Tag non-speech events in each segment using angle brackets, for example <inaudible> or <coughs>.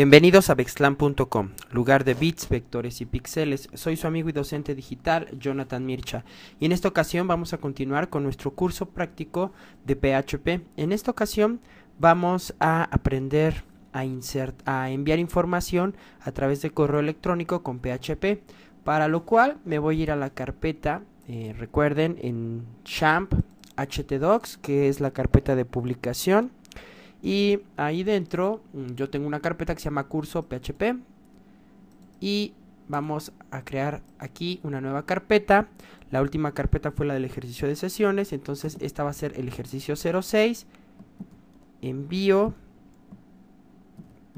Bienvenidos a Bexlan.com, lugar de bits, vectores y píxeles. Soy su amigo y docente digital, Jonathan Mircha, y en esta ocasión vamos a continuar con nuestro curso práctico de PHP. En esta ocasión vamos a aprender a, a enviar información a través de correo electrónico con PHP, para lo cual me voy a ir a la carpeta, eh, recuerden, en champ htdocs, que es la carpeta de publicación y ahí dentro mm, yo tengo una carpeta que se llama curso PHP. Y vamos a crear aquí una nueva carpeta. La última carpeta fue la del ejercicio de sesiones. Entonces esta va a ser el ejercicio 06. Envío.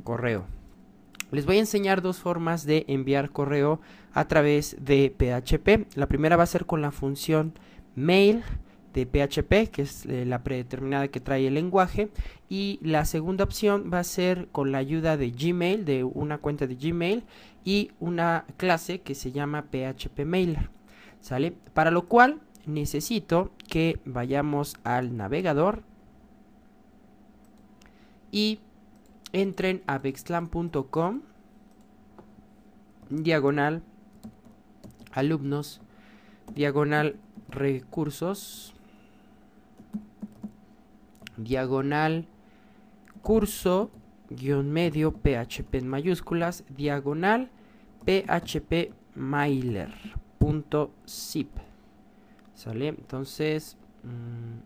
Correo. Les voy a enseñar dos formas de enviar correo a través de PHP. La primera va a ser con la función mail de PHP, que es eh, la predeterminada que trae el lenguaje. Y la segunda opción va a ser con la ayuda de Gmail, de una cuenta de Gmail y una clase que se llama PHP Mailer. ¿Sale? Para lo cual necesito que vayamos al navegador y entren a vexlan.com diagonal alumnos diagonal recursos diagonal curso guión medio php en mayúsculas diagonal php zip sale entonces mm,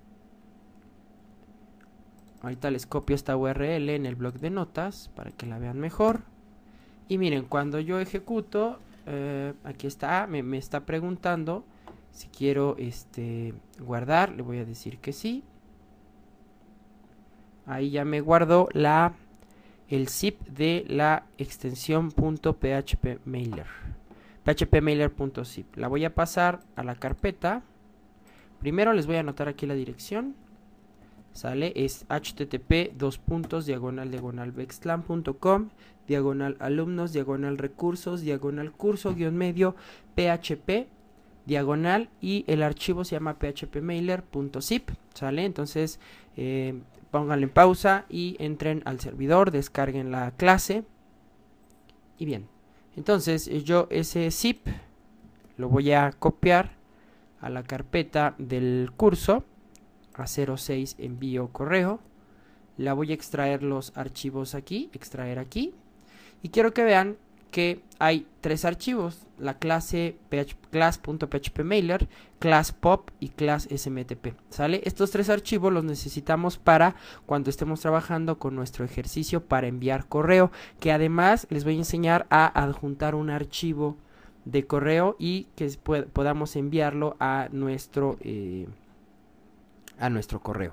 ahorita les copio esta url en el blog de notas para que la vean mejor y miren cuando yo ejecuto eh, aquí está ah, me, me está preguntando si quiero este guardar le voy a decir que sí ahí ya me guardo la, el zip de la extensión .phpmailer. phpmailer.zip. La voy a pasar a la carpeta. Primero les voy a anotar aquí la dirección. Sale, es http dos puntos diagonal diagonal diagonal alumnos diagonal recursos diagonal curso guión medio php diagonal y el archivo se llama phpmailer.zip, ¿sale? Entonces, eh, pónganle en pausa y entren al servidor, descarguen la clase. Y bien, entonces eh, yo ese zip lo voy a copiar a la carpeta del curso a 06 envío correo. La voy a extraer los archivos aquí, extraer aquí. Y quiero que vean que hay tres archivos, la clase class.phpmailer, class pop y class smtp, ¿sale? Estos tres archivos los necesitamos para cuando estemos trabajando con nuestro ejercicio para enviar correo, que además les voy a enseñar a adjuntar un archivo de correo y que podamos enviarlo a nuestro eh, a nuestro correo,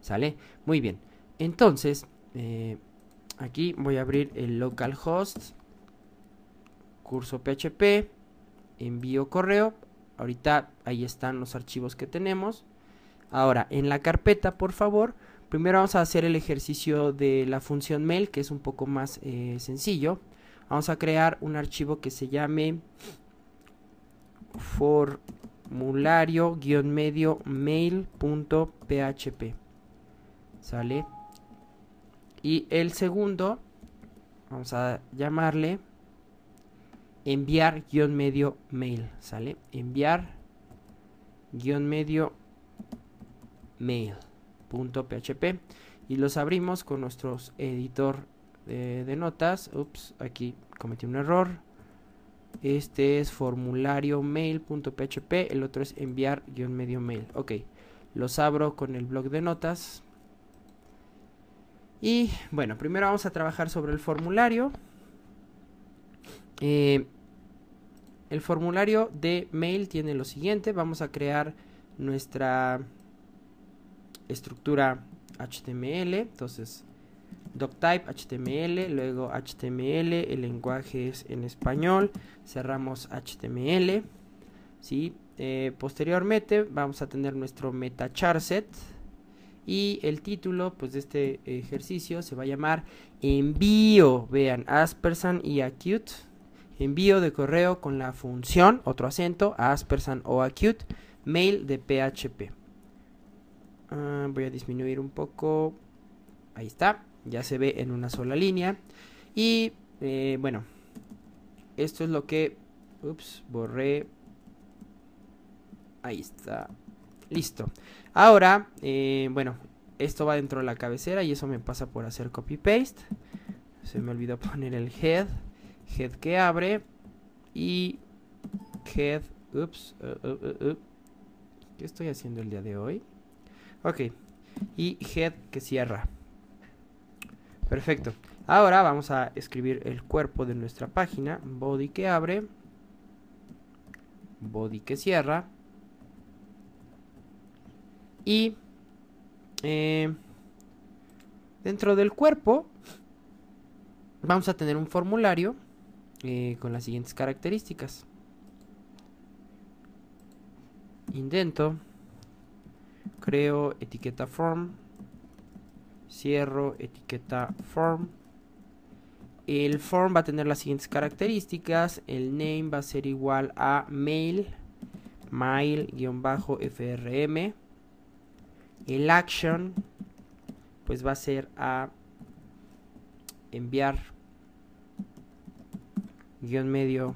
¿sale? Muy bien, entonces eh, aquí voy a abrir el localhost curso PHP, envío correo. Ahorita ahí están los archivos que tenemos. Ahora, en la carpeta, por favor, primero vamos a hacer el ejercicio de la función mail, que es un poco más eh, sencillo. Vamos a crear un archivo que se llame formulario-medio mail.php. ¿Sale? Y el segundo, vamos a llamarle enviar guión medio mail, ¿sale? Enviar guión medio mail.php y los abrimos con nuestro editor de, notas. Ups, aquí cometí un error. Este es formulario mail.php, el otro es enviar guión medio mail. Ok, los abro con el blog de notas. Y bueno, primero vamos a trabajar sobre el formulario. Eh, el formulario de mail tiene lo siguiente. Vamos a crear nuestra estructura HTML. Entonces, doctype HTML, luego HTML, el lenguaje es en español. Cerramos HTML. ¿sí? Eh, posteriormente vamos a tener nuestro meta Y el título pues, de este ejercicio se va a llamar Envío. Vean, Aspersan y Acute envío de correo con la función, otro acento, aspersan o acute, mail de PHP. Ah, voy a disminuir un poco. Ahí está, ya se ve en una sola línea. Y eh, bueno, esto es lo que... Ups, borré. Ahí está. Listo. Ahora, eh, bueno, esto va dentro de la cabecera y eso me pasa por hacer copy-paste. Se me olvidó poner el head head que abre y head, ups, uh, uh, uh, ¿qué estoy haciendo el día de hoy? Ok, y head que cierra. Perfecto. Ahora vamos a escribir el cuerpo de nuestra página, body que abre, body que cierra y eh, dentro del cuerpo vamos a tener un formulario eh, con las siguientes características. Intento creo etiqueta form, cierro etiqueta form. El form va a tener las siguientes características. El name va a ser igual a mail, mail-frm. El action, pues va a ser a enviar guión medio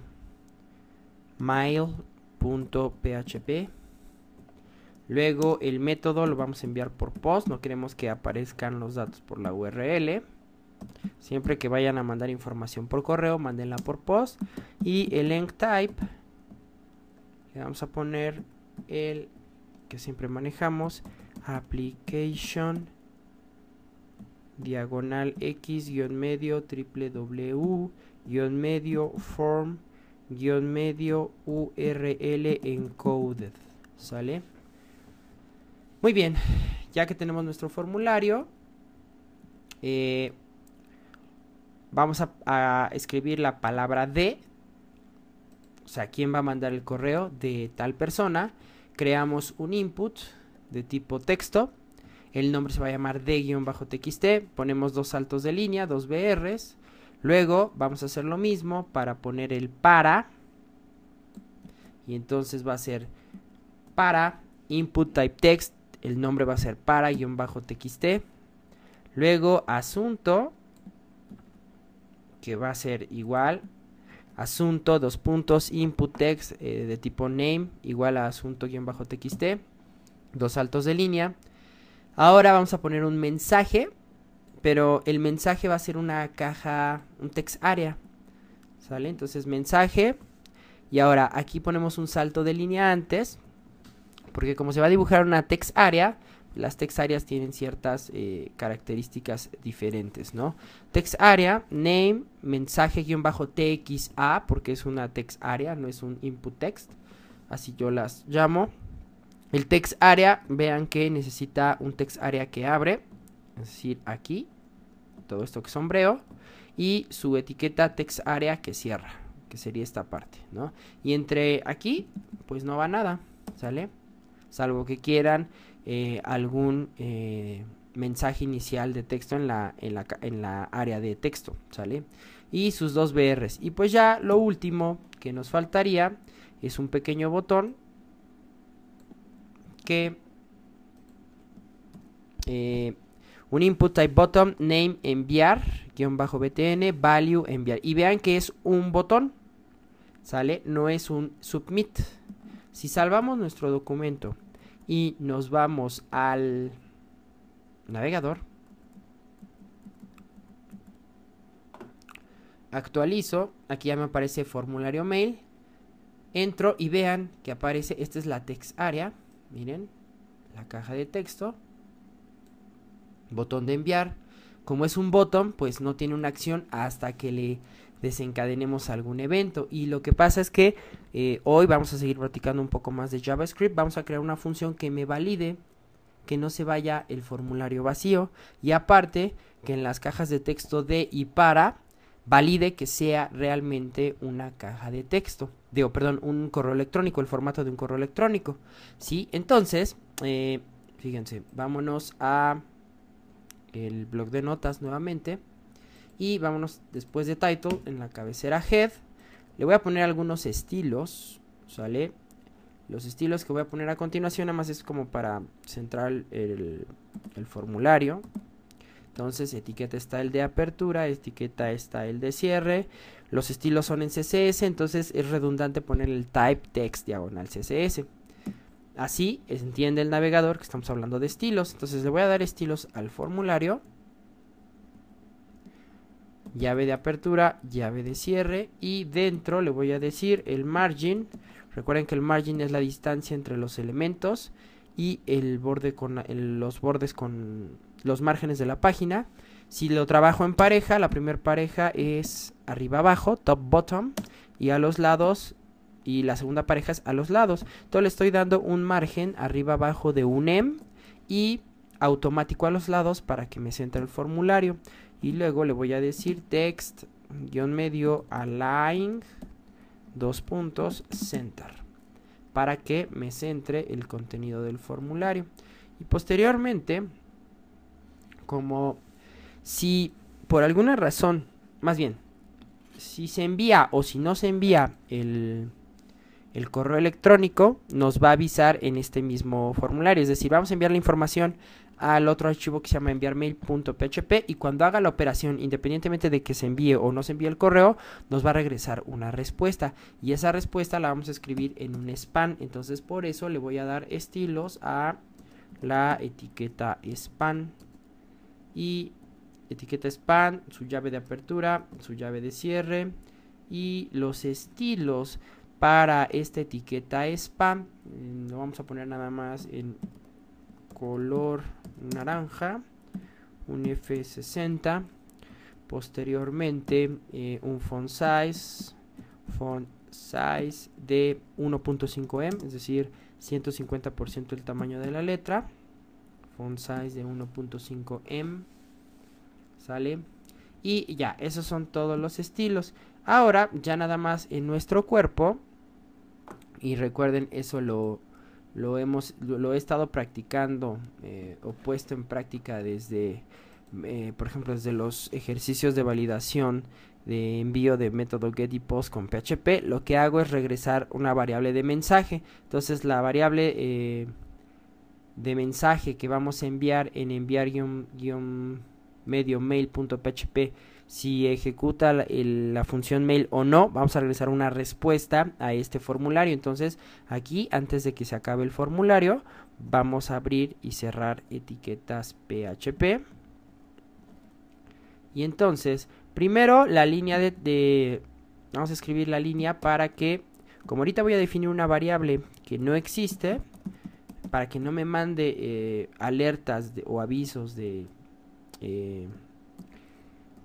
mile.php luego el método lo vamos a enviar por post no queremos que aparezcan los datos por la url siempre que vayan a mandar información por correo mándenla por post y el link type le vamos a poner el que siempre manejamos application diagonal x guión medio triple w guión medio form guión medio url encoded sale muy bien ya que tenemos nuestro formulario eh, vamos a, escribir la palabra de o sea quién va a mandar el correo de tal persona creamos un input de tipo texto el nombre se va a llamar de-txt ponemos dos saltos de línea dos brs Luego vamos a hacer lo mismo para poner el para. Y entonces va a ser para input type text. El nombre va a ser para bajo txt. Luego asunto. Que va a ser igual. Asunto, dos puntos, input text eh, de tipo name, igual a asunto bajo txt. Dos saltos de línea. Ahora vamos a poner un mensaje pero el mensaje va a ser una caja, un text area, ¿sale? Entonces mensaje, y ahora aquí ponemos un salto de línea antes, porque como se va a dibujar una text area, las text areas tienen ciertas eh, características diferentes, ¿no? Text area, name, mensaje-txa, porque es una text area, no es un input text, así yo las llamo. El text area, vean que necesita un text area que abre, es decir, aquí todo esto que sombreo, y su etiqueta text area que cierra, que sería esta parte, ¿no? Y entre aquí, pues no va nada, ¿sale? Salvo que quieran eh, algún eh, mensaje inicial de texto en la, en, la, en la área de texto, ¿sale? Y sus dos BRs. Y pues ya lo último que nos faltaría es un pequeño botón que eh, un input type button name enviar guión bajo btn value enviar y vean que es un botón sale no es un submit si salvamos nuestro documento y nos vamos al navegador actualizo aquí ya me aparece formulario mail entro y vean que aparece esta es la text miren la caja de texto botón de enviar. Como es un botón, pues no tiene una acción hasta que le desencadenemos algún evento. Y lo que pasa es que eh, hoy vamos a seguir practicando un poco más de JavaScript. Vamos a crear una función que me valide que no se vaya el formulario vacío. Y aparte, que en las cajas de texto de y para valide que sea realmente una caja de texto. Digo, perdón, un correo electrónico, el formato de un correo electrónico. ¿Sí? Entonces, eh, fíjense, vámonos a el blog de notas nuevamente. Y vámonos después de title, en la cabecera head. Le voy a poner algunos estilos, ¿sale? Los estilos que voy a poner a continuación, nada más es como para centrar el, el formulario. Entonces, etiqueta está el de apertura, etiqueta está el de cierre. Los estilos son en CSS, entonces es redundante poner el type text diagonal CSS. Así entiende el navegador que estamos hablando de estilos. Entonces le voy a dar estilos al formulario. Llave de apertura, llave de cierre y dentro le voy a decir el margin. Recuerden que el margin es la distancia entre los elementos y el borde con los bordes con los márgenes de la página. Si lo trabajo en pareja, la primera pareja es arriba abajo, top bottom y a los lados y la segunda pareja es a los lados. Entonces le estoy dando un margen arriba abajo de un M y automático a los lados para que me centre el formulario. Y luego le voy a decir text medio align dos puntos center para que me centre el contenido del formulario. Y posteriormente, como si por alguna razón, más bien, si se envía o si no se envía el, el correo electrónico nos va a avisar en este mismo formulario. Es decir, vamos a enviar la información al otro archivo que se llama enviarmail.php y cuando haga la operación, independientemente de que se envíe o no se envíe el correo, nos va a regresar una respuesta y esa respuesta la vamos a escribir en un span. Entonces, por eso le voy a dar estilos a la etiqueta span y etiqueta span, su llave de apertura, su llave de cierre y los estilos para esta etiqueta spam. Lo vamos a poner nada más en color naranja, un F60. Posteriormente, eh, un font size, font size de 1.5M, es decir, 150% el tamaño de la letra. Font size de 1.5M. Sale. Y ya, esos son todos los estilos. Ahora ya nada más en nuestro cuerpo, y recuerden eso lo, lo, hemos, lo, he estado practicando eh, o puesto en práctica desde, eh, por ejemplo, desde los ejercicios de validación de envío de método get y post con PHP, lo que hago es regresar una variable de mensaje. Entonces la variable eh, de mensaje que vamos a enviar en enviar medio mail.php si ejecuta la, función mail o no. Vamos a regresar una respuesta a este formulario. Entonces aquí antes de que se acabe el formulario vamos a abrir y cerrar etiquetas PHP. Y entonces primero la línea de, vamos a escribir la línea para que como ahorita voy a definir una variable que no existe para que no me mande eh, alertas o avisos de eh,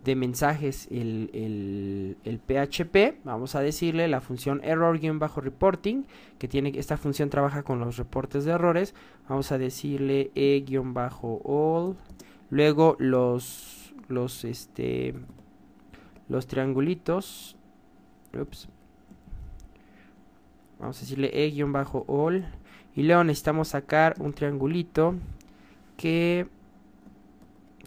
de mensajes el, PHP, vamos a decirle la función error-reporting, que tiene esta función trabaja con los reportes de errores, vamos a decirle e-all, luego los los este los triangulitos. Ups. Vamos a decirle e-all y luego necesitamos sacar un triangulito que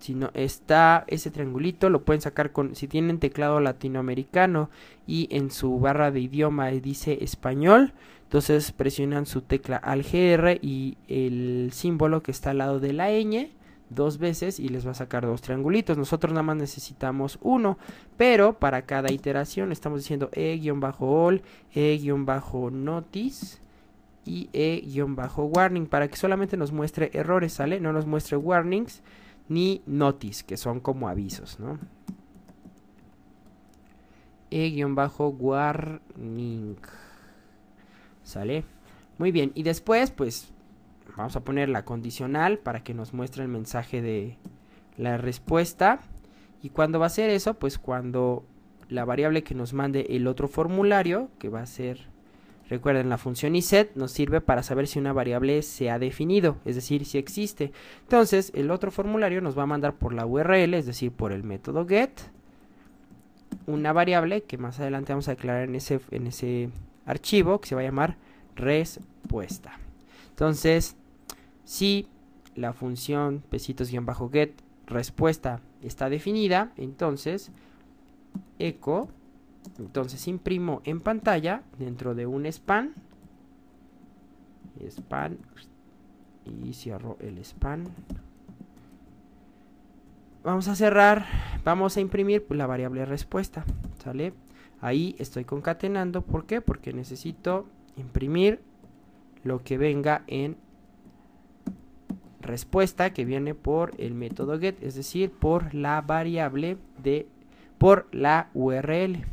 si no está ese triangulito, lo pueden sacar con, si tienen teclado latinoamericano y en su barra de idioma dice español, entonces presionan su tecla al GR y el símbolo que está al lado de la ñ dos veces y les va a sacar dos triangulitos. Nosotros nada más necesitamos uno, pero para cada iteración estamos diciendo e-all, e-notice y e-warning para que solamente nos muestre errores, ¿sale? No nos muestre warnings ni notice, que son como avisos, ¿no? E-warning. ¿Sale? Muy bien, y después, pues, vamos a poner la condicional para que nos muestre el mensaje de la respuesta. Y cuando va a ser eso, pues cuando la variable que nos mande el otro formulario, que va a ser Recuerden, la función iset nos sirve para saber si una variable se ha definido, es decir, si existe. Entonces, el otro formulario nos va a mandar por la URL, es decir, por el método get, una variable que más adelante vamos a declarar en ese, en ese archivo que se va a llamar respuesta. Entonces, si la función pesitos-get respuesta está definida, entonces echo entonces imprimo en pantalla dentro de un span. Span. Y cierro el span. Vamos a cerrar. Vamos a imprimir la variable respuesta. ¿Sale? Ahí estoy concatenando. ¿Por qué? Porque necesito imprimir lo que venga en respuesta que viene por el método get, es decir, por la variable de por la URL.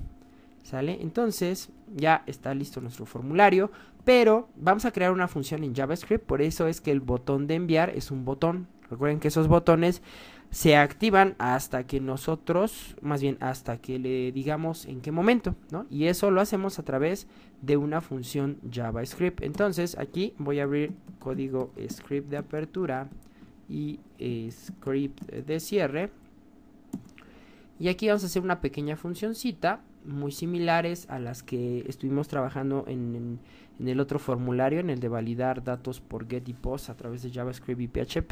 ¿Sale? Entonces ya está listo nuestro formulario, pero vamos a crear una función en JavaScript, por eso es que el botón de enviar es un botón. Recuerden que esos botones se activan hasta que nosotros, más bien hasta que le digamos en qué momento, ¿no? Y eso lo hacemos a través de una función JavaScript. Entonces aquí voy a abrir código script de apertura y script de cierre. Y aquí vamos a hacer una pequeña funcióncita muy similares a las que estuvimos trabajando en, el otro formulario, en el de validar datos por get y post a través de JavaScript y PHP,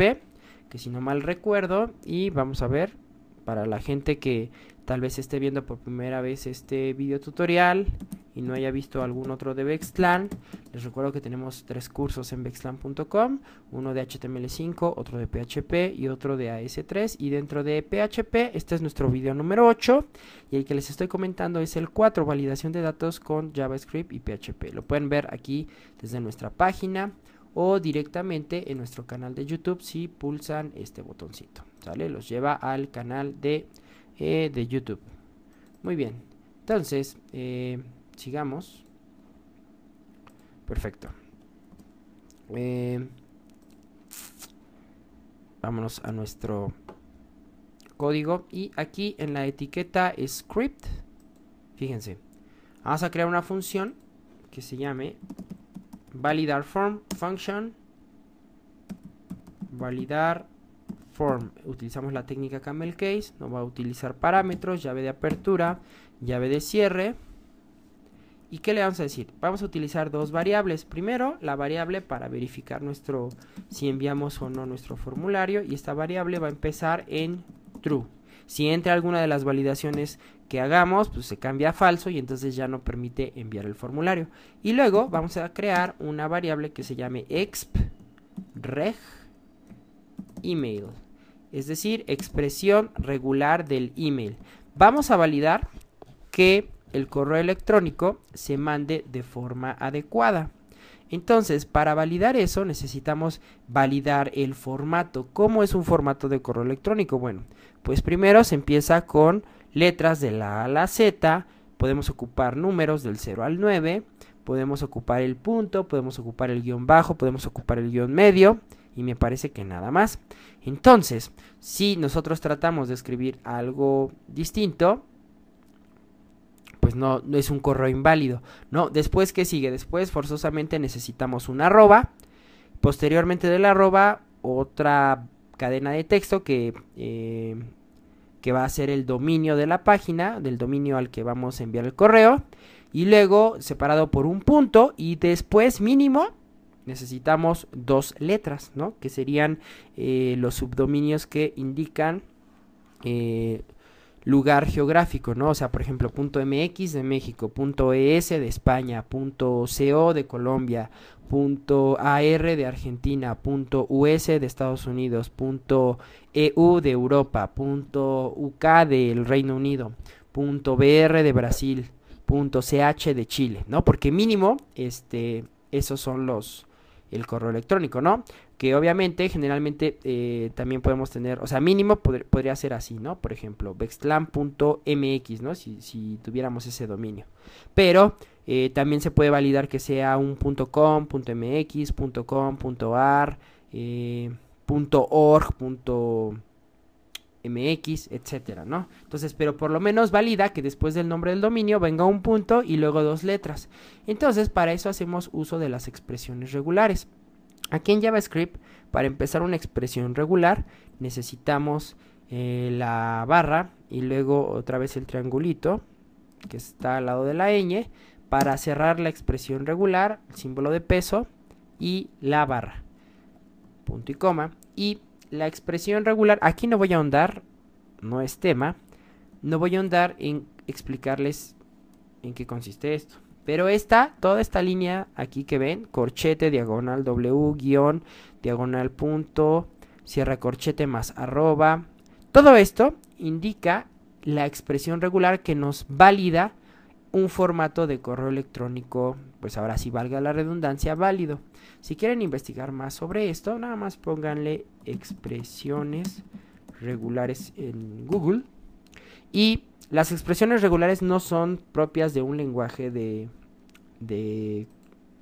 que si no mal recuerdo, y vamos a ver, para la gente que tal vez esté viendo por primera vez este video tutorial y no haya visto algún otro de Bexclan, les recuerdo que tenemos tres cursos en Vexlan.com. uno de HTML5, otro de PHP y otro de AS3 y dentro de PHP este es nuestro video número 8 y el que les estoy comentando es el 4, validación de datos con JavaScript y PHP. Lo pueden ver aquí desde nuestra página o directamente en nuestro canal de YouTube si pulsan este botoncito, ¿sale? Los lleva al canal de eh, de YouTube. Muy bien, entonces, eh, sigamos. Perfecto. Eh, vámonos a nuestro código y aquí en la etiqueta script, fíjense, vamos a crear una función que se llame validar form function validar utilizamos la técnica camel case, nos va a utilizar parámetros, llave de apertura, llave de cierre. ¿Y qué le vamos a decir? Vamos a utilizar dos variables. Primero, la variable para verificar nuestro si enviamos o no nuestro formulario y esta variable va a empezar en true. Si entra alguna de las validaciones que hagamos, pues se cambia a falso y entonces ya no permite enviar el formulario. Y luego vamos a crear una variable que se llame exp reg email es decir, expresión regular del email. Vamos a validar que el correo electrónico se mande de forma adecuada. Entonces, para validar eso necesitamos validar el formato. ¿Cómo es un formato de correo electrónico? Bueno, pues primero se empieza con letras de la A a la Z, podemos ocupar números del 0 al 9, podemos ocupar el punto, podemos ocupar el guión bajo, podemos ocupar el guión medio y me parece que nada más. Entonces, si nosotros tratamos de escribir algo distinto, pues no, es un correo inválido, ¿no? Después, ¿qué sigue? Después forzosamente necesitamos una arroba, posteriormente del arroba otra cadena de texto que, eh, que va a ser el dominio de la página, del dominio al que vamos a enviar el correo, y luego separado por un punto y después mínimo necesitamos dos letras, ¿no? Que serían eh, los subdominios que indican eh, lugar geográfico, ¿no? O sea, por ejemplo, .mx de México, .es de España, .co de Colombia, .ar de Argentina, .us de Estados Unidos, .eu de Europa, .uk del Reino Unido, .br de Brasil, .ch de Chile, ¿no? Porque mínimo, este, esos son los, el correo electrónico, ¿no? Que obviamente, generalmente, eh, también podemos tener, o sea, mínimo podría ser así, ¿no? Por ejemplo, vexlan.mx, ¿no? Si, tuviéramos ese dominio. Pero eh, también se puede validar que sea un .mx, eh, .org, MX, etcétera, ¿no? Entonces, pero por lo menos valida que después del nombre del dominio venga un punto y luego dos letras. Entonces, para eso hacemos uso de las expresiones regulares. Aquí en JavaScript, para empezar una expresión regular, necesitamos eh, la barra y luego otra vez el triangulito que está al lado de la ñ para cerrar la expresión regular, el símbolo de peso y la barra. Punto y coma. Y la expresión regular, aquí no voy a ahondar, no es tema, no voy a ahondar en explicarles en qué consiste esto. Pero esta, toda esta línea aquí que ven, corchete, diagonal, W, guión, diagonal, punto, cierra corchete más arroba. Todo esto indica la expresión regular que nos valida un formato de correo electrónico pues ahora sí valga la redundancia, válido. Si quieren investigar más sobre esto, nada más pónganle expresiones regulares en Google. Y las expresiones regulares no son propias de un lenguaje de, de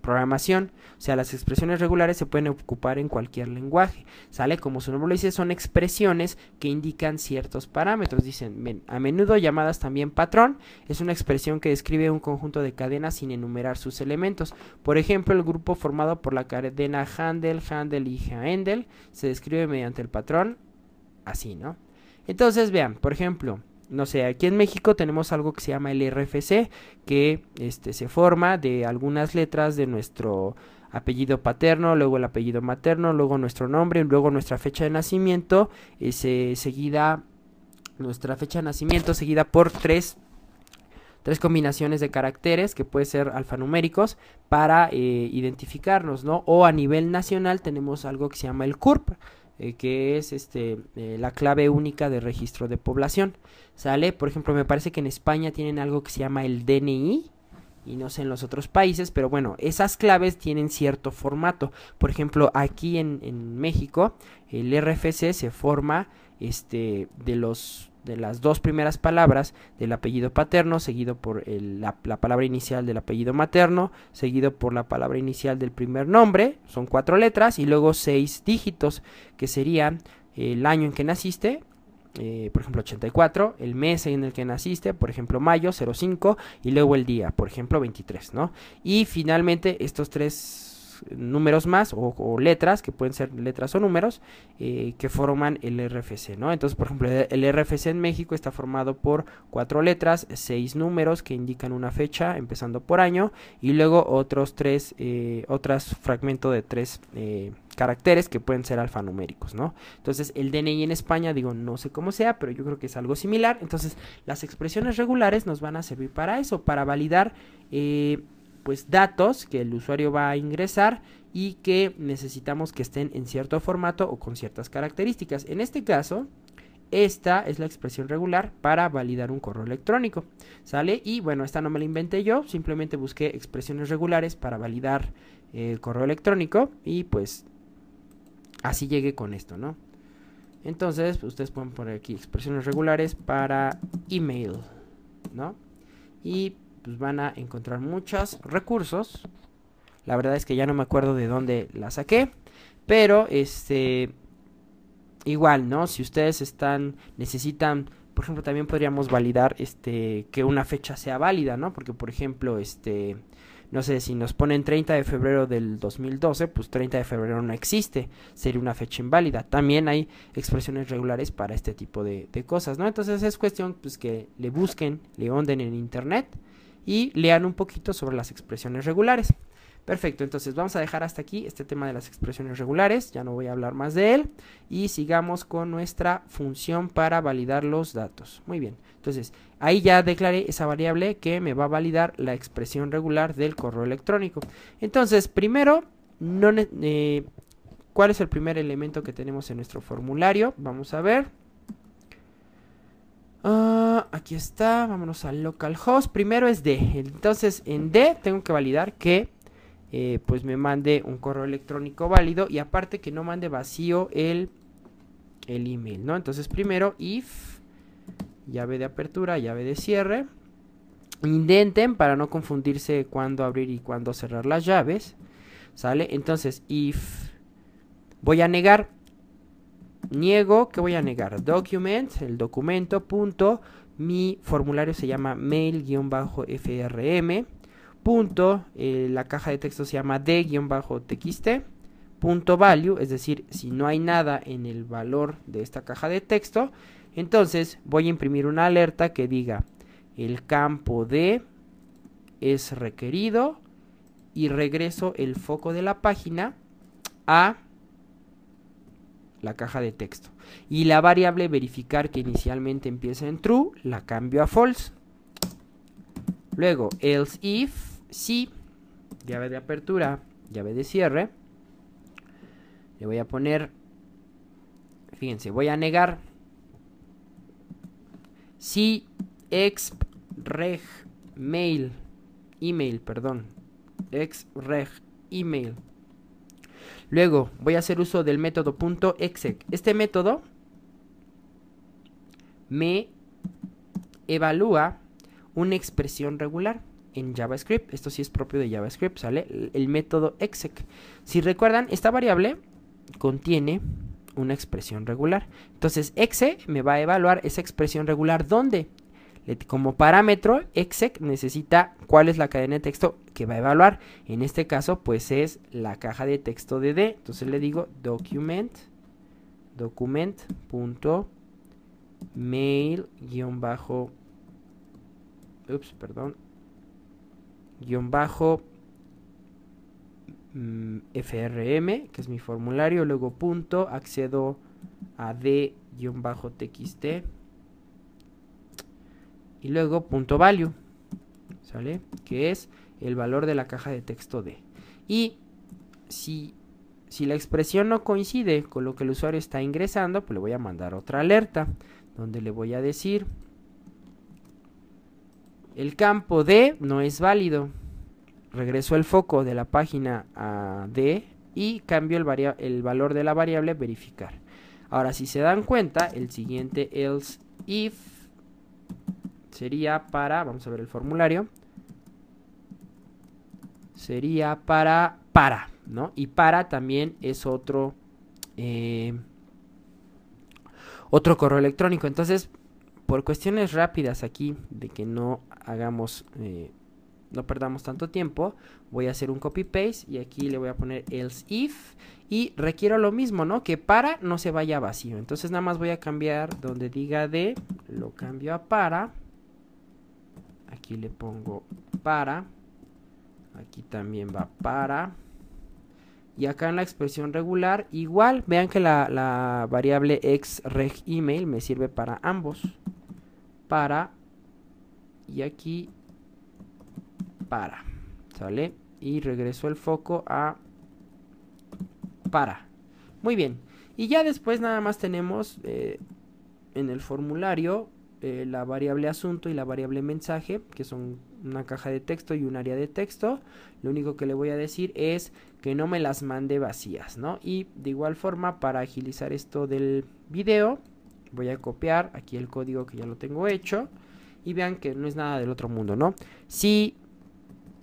programación. O sea, las expresiones regulares se pueden ocupar en cualquier lenguaje. Sale como su nombre lo dice, son expresiones que indican ciertos parámetros. Dicen, a menudo llamadas también patrón, es una expresión que describe un conjunto de cadenas sin enumerar sus elementos. Por ejemplo, el grupo formado por la cadena Handel, Handel y Handel se describe mediante el patrón así, ¿no? Entonces, vean, por ejemplo, no sé, aquí en México tenemos algo que se llama el RFC, que este, se forma de algunas letras de nuestro apellido paterno, luego el apellido materno, luego nuestro nombre, luego nuestra fecha de nacimiento, eh, seguida nuestra fecha de nacimiento, seguida por tres, tres combinaciones de caracteres que pueden ser alfanuméricos para eh, identificarnos, ¿no? O a nivel nacional tenemos algo que se llama el CURP eh, que es este, eh, la clave única de registro de población. ¿Sale? Por ejemplo, me parece que en España tienen algo que se llama el DNI, y no sé en los otros países, pero bueno, esas claves tienen cierto formato. Por ejemplo, aquí en, en México, el RFC se forma este, de los de las dos primeras palabras del apellido paterno, seguido por la, palabra inicial del apellido materno, seguido por la palabra inicial del primer nombre, son cuatro letras, y luego seis dígitos, que serían el año en que naciste, eh, por ejemplo 84, el mes en el que naciste, por ejemplo mayo 05, y luego el día, por ejemplo 23, ¿no? Y finalmente estos tres números más o, letras, que pueden ser letras o números, eh, que forman el RFC, ¿no? Entonces, por ejemplo, el RFC en México está formado por cuatro letras, seis números que indican una fecha, empezando por año, y luego otros tres, eh, otras fragmento de tres eh, caracteres que pueden ser alfanuméricos, ¿no? Entonces, el DNI en España, digo, no sé cómo sea, pero yo creo que es algo similar. Entonces, las expresiones regulares nos van a servir para eso, para validar eh, pues datos que el usuario va a ingresar y que necesitamos que estén en cierto formato o con ciertas características. En este caso, esta es la expresión regular para validar un correo electrónico. ¿Sale? Y bueno, esta no me la inventé yo, simplemente busqué expresiones regulares para validar eh, el correo electrónico y pues así llegué con esto, ¿no? Entonces, ustedes pueden poner aquí expresiones regulares para email, ¿no? Y pues, van a encontrar muchos recursos. La verdad es que ya no me acuerdo de dónde la saqué. Pero este igual, ¿no? Si ustedes están necesitan, por ejemplo, también podríamos validar este que una fecha sea válida, ¿no? Porque por ejemplo, este no sé, si nos ponen 30 de febrero del 2012, pues 30 de febrero no existe, sería una fecha inválida. También hay expresiones regulares para este tipo de, cosas, ¿no? Entonces es cuestión pues que le busquen, le onden en internet y lean un poquito sobre las expresiones regulares. Perfecto, entonces vamos a dejar hasta aquí este tema de las expresiones regulares, ya no voy a hablar más de él y sigamos con nuestra función para validar los datos. Muy bien, entonces ahí ya declaré esa variable que me va a validar la expresión regular del correo electrónico. Entonces, primero, eh, ¿cuál es el primer elemento que tenemos en nuestro formulario? Vamos a ver. Ah, aquí está, vámonos al localhost. Primero es D. Entonces en D tengo que validar que eh, pues me mande un correo electrónico válido y aparte que no mande vacío el, el email, ¿no? Entonces primero if, llave de apertura, llave de cierre. Indenten para no confundirse cuando abrir y cuándo cerrar las llaves. ¿Sale? Entonces if voy a negar niego, que voy a negar? Document, el documento, punto, mi formulario se llama mail-frm, punto, eh, la caja de texto se llama d-txt, punto value, es decir, si no hay nada en el valor de esta caja de texto, entonces voy a imprimir una alerta que diga el campo d es requerido y regreso el foco de la página a la caja de texto. Y la variable verificar que inicialmente empieza en true, la cambio a false. Luego, else if, si, llave de apertura, llave de cierre. Le voy a poner, fíjense, voy a negar si exp reg mail, email, perdón, exp reg email Luego voy a hacer uso del método .exec. Este método me evalúa una expresión regular en JavaScript. Esto sí es propio de JavaScript, ¿sale? El, método exec. Si recuerdan, esta variable contiene una expresión regular. Entonces, exec me va a evaluar esa expresión regular donde como parámetro exec necesita cuál es la cadena de texto que va a evaluar. En este caso, pues es la caja de texto de D. Entonces le digo document, document mail ups, perdón, frm, mm, que es mi formulario, luego punto, accedo a D txt y luego punto value, ¿sale? Que es el valor de la caja de texto D. Y si, si la expresión no coincide con lo que el usuario está ingresando, pues le voy a mandar otra alerta donde le voy a decir el campo D no es válido. Regreso el foco de la página a D y cambio el, el, valor de la variable verificar. Ahora, si se dan cuenta, el siguiente else if sería para, vamos a ver el formulario, sería para para, ¿no? Y para también es otro eh, otro correo electrónico. Entonces, por cuestiones rápidas aquí de que no hagamos eh, no perdamos tanto tiempo, voy a hacer un copy paste y aquí le voy a poner else if y requiero lo mismo, ¿no? Que para no se vaya vacío. Entonces nada más voy a cambiar donde diga de, lo cambio a para. Aquí le pongo para Aquí también va para. Y acá en la expresión regular, igual, vean que la, la variable exreg email me sirve para ambos. Para. Y aquí para. ¿Sale? Y regreso el foco a para. Muy bien. Y ya después nada más tenemos eh, en el formulario eh, la variable asunto y la variable mensaje, que son una caja de texto y un área de texto. Lo único que le voy a decir es que no me las mande vacías, ¿no? Y de igual forma, para agilizar esto del video, voy a copiar aquí el código que ya lo tengo hecho. Y vean que no es nada del otro mundo, ¿no? Si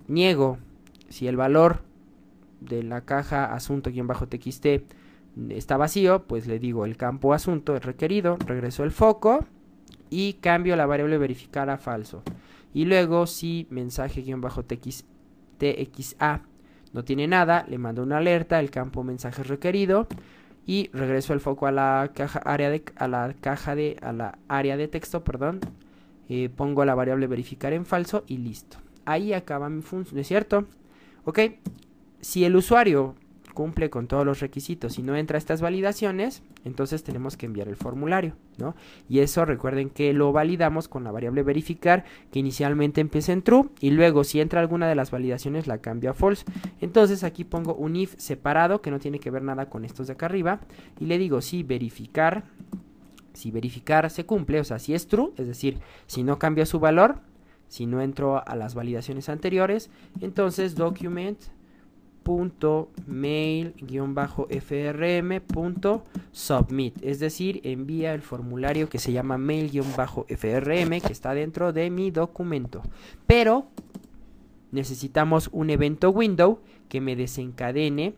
niego, si el valor de la caja asunto-txt está vacío, pues le digo el campo asunto es requerido, regreso el foco y cambio la variable verificar a falso. Y luego si mensaje-txa no tiene nada, le mando una alerta, el campo mensaje requerido y regreso el foco a la caja área de a la caja de la área de texto, perdón. Eh, pongo la variable verificar en falso y listo. Ahí acaba mi función, ¿no es cierto? Ok, si el usuario cumple con todos los requisitos y no entra estas validaciones, entonces tenemos que enviar el formulario, ¿no? Y eso recuerden que lo validamos con la variable verificar que inicialmente empieza en true y luego si entra alguna de las validaciones la cambio a false. Entonces aquí pongo un if separado que no tiene que ver nada con estos de acá arriba y le digo si verificar si verificar se cumple, o sea, si es true, es decir, si no cambia su valor, si no entró a las validaciones anteriores, entonces document mail-frm.submit, es decir, envía el formulario que se llama mail-frm que está dentro de mi documento. Pero necesitamos un evento window que me desencadene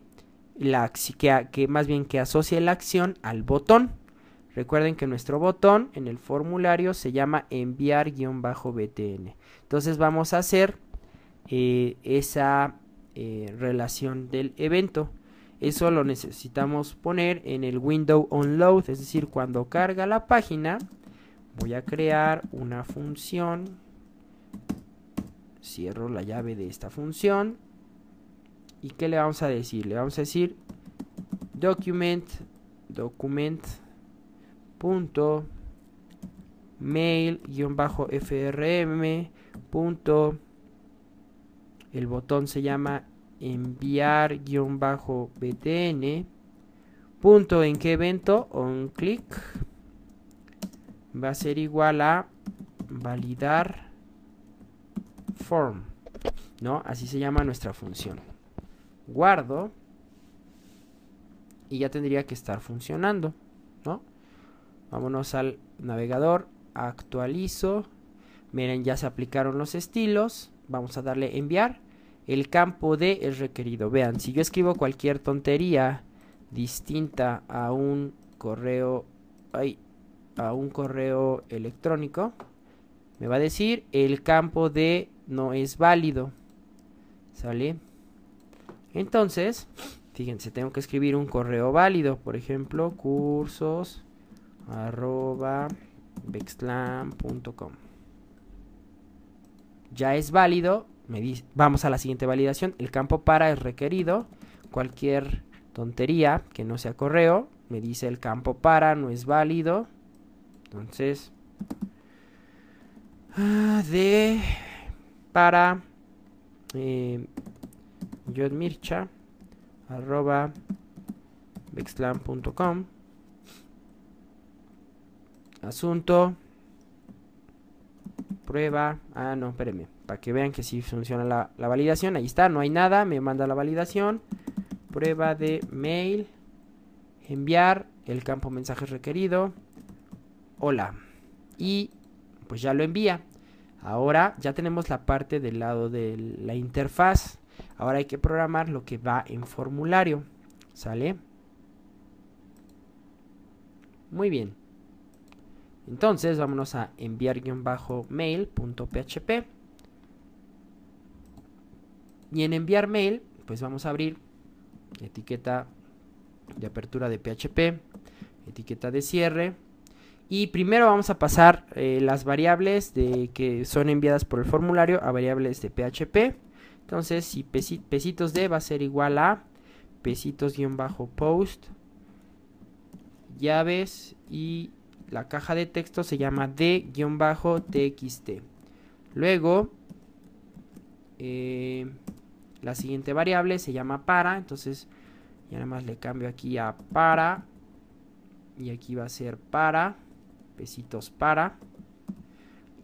la que, que más bien que asocie la acción al botón. Recuerden que nuestro botón en el formulario se llama enviar-btn. Entonces vamos a hacer eh, esa eh, relación del evento. Eso lo necesitamos poner en el window on load es decir, cuando carga la página, voy a crear una función. Cierro la llave de esta función. ¿Y que le vamos a decir? Le vamos a decir document document punto mail guión bajo frm punto el botón se llama enviar-btn. Punto en qué evento, un clic, va a ser igual a validar form. ¿No? Así se llama nuestra función. Guardo. Y ya tendría que estar funcionando. ¿No? Vámonos al navegador. Actualizo. Miren, ya se aplicaron los estilos. Vamos a darle enviar. El campo de es requerido. Vean, si yo escribo cualquier tontería distinta a un correo, a un correo electrónico, me va a decir el campo de no es válido. ¿Sale? Entonces, fíjense, tengo que escribir un correo válido, por ejemplo, cursos ya es válido. Me vamos a la siguiente validación. El campo para es requerido. Cualquier tontería que no sea correo. Me dice el campo para no es válido. Entonces, ah, de para eh, arroba asunto prueba. Ah, no, espérenme. Para que vean que sí funciona la, la, validación. Ahí está, no hay nada. Me manda la validación. Prueba de mail. Enviar el campo mensaje requerido. Hola. Y pues ya lo envía. Ahora ya tenemos la parte del lado de la interfaz. Ahora hay que programar lo que va en formulario. ¿Sale? Muy bien. Entonces vámonos a enviar-mail.php. Y en enviar mail, pues vamos a abrir etiqueta de apertura de PHP, etiqueta de cierre. Y primero vamos a pasar eh, las variables de, que son enviadas por el formulario a variables de PHP. Entonces, si pesitos de va a ser igual a pesitos-post, llaves y la caja de texto se llama D-TXT. Luego, eh, la siguiente variable se llama para, entonces ya nada más le cambio aquí a para. Y aquí va a ser para, pesitos para.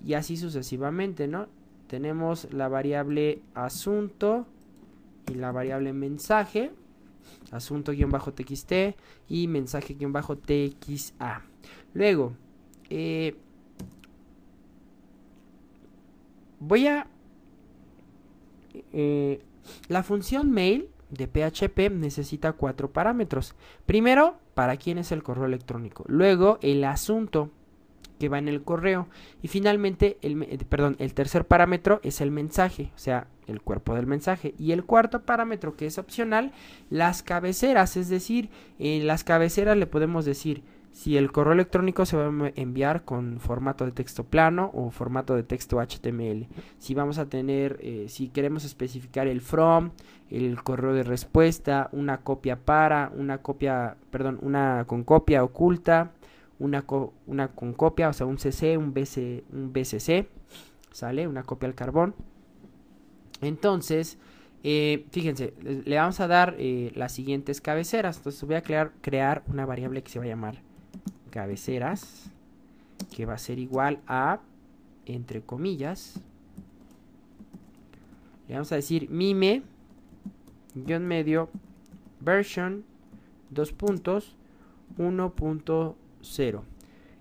Y así sucesivamente, ¿no? Tenemos la variable asunto y la variable mensaje asunto-txt y mensaje-txa. Luego, eh, voy a... Eh, la función mail de PHP necesita cuatro parámetros. Primero, para quién es el correo electrónico. Luego, el asunto que va en el correo. Y finalmente, el, eh, perdón, el tercer parámetro es el mensaje, o sea, el cuerpo del mensaje. Y el cuarto parámetro que es opcional, las cabeceras. Es decir, en las cabeceras le podemos decir si el correo electrónico se va a enviar con formato de texto plano o formato de texto HTML. Si vamos a tener, eh, si queremos especificar el from, el correo de respuesta, una copia para, una copia, perdón, una con copia oculta, una, una con copia, o sea, un CC, un, BC, un BCC, ¿sale? Una copia al carbón. Entonces, eh, fíjense, le vamos a dar eh, las siguientes cabeceras. Entonces voy a crear, crear una variable que se va a llamar cabeceras, que va a ser igual a, entre comillas, le vamos a decir mime, guión medio, version, 2.1.0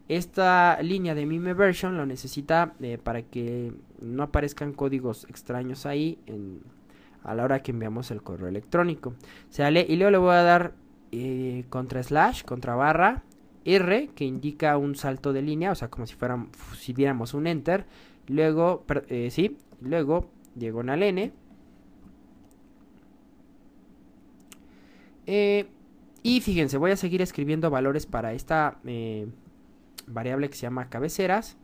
Esta línea de mime version lo necesita eh, para que no aparezcan códigos extraños ahí a la hora que enviamos el correo electrónico. Sale y luego le voy a dar eh, contra slash, contra barra, R, que indica un salto de línea, o sea, como si, fuéramos, si viéramos un enter. Luego, eh, sí, luego, diagonal N. Eh, y fíjense, voy a seguir escribiendo valores para esta eh, variable que se llama cabeceras.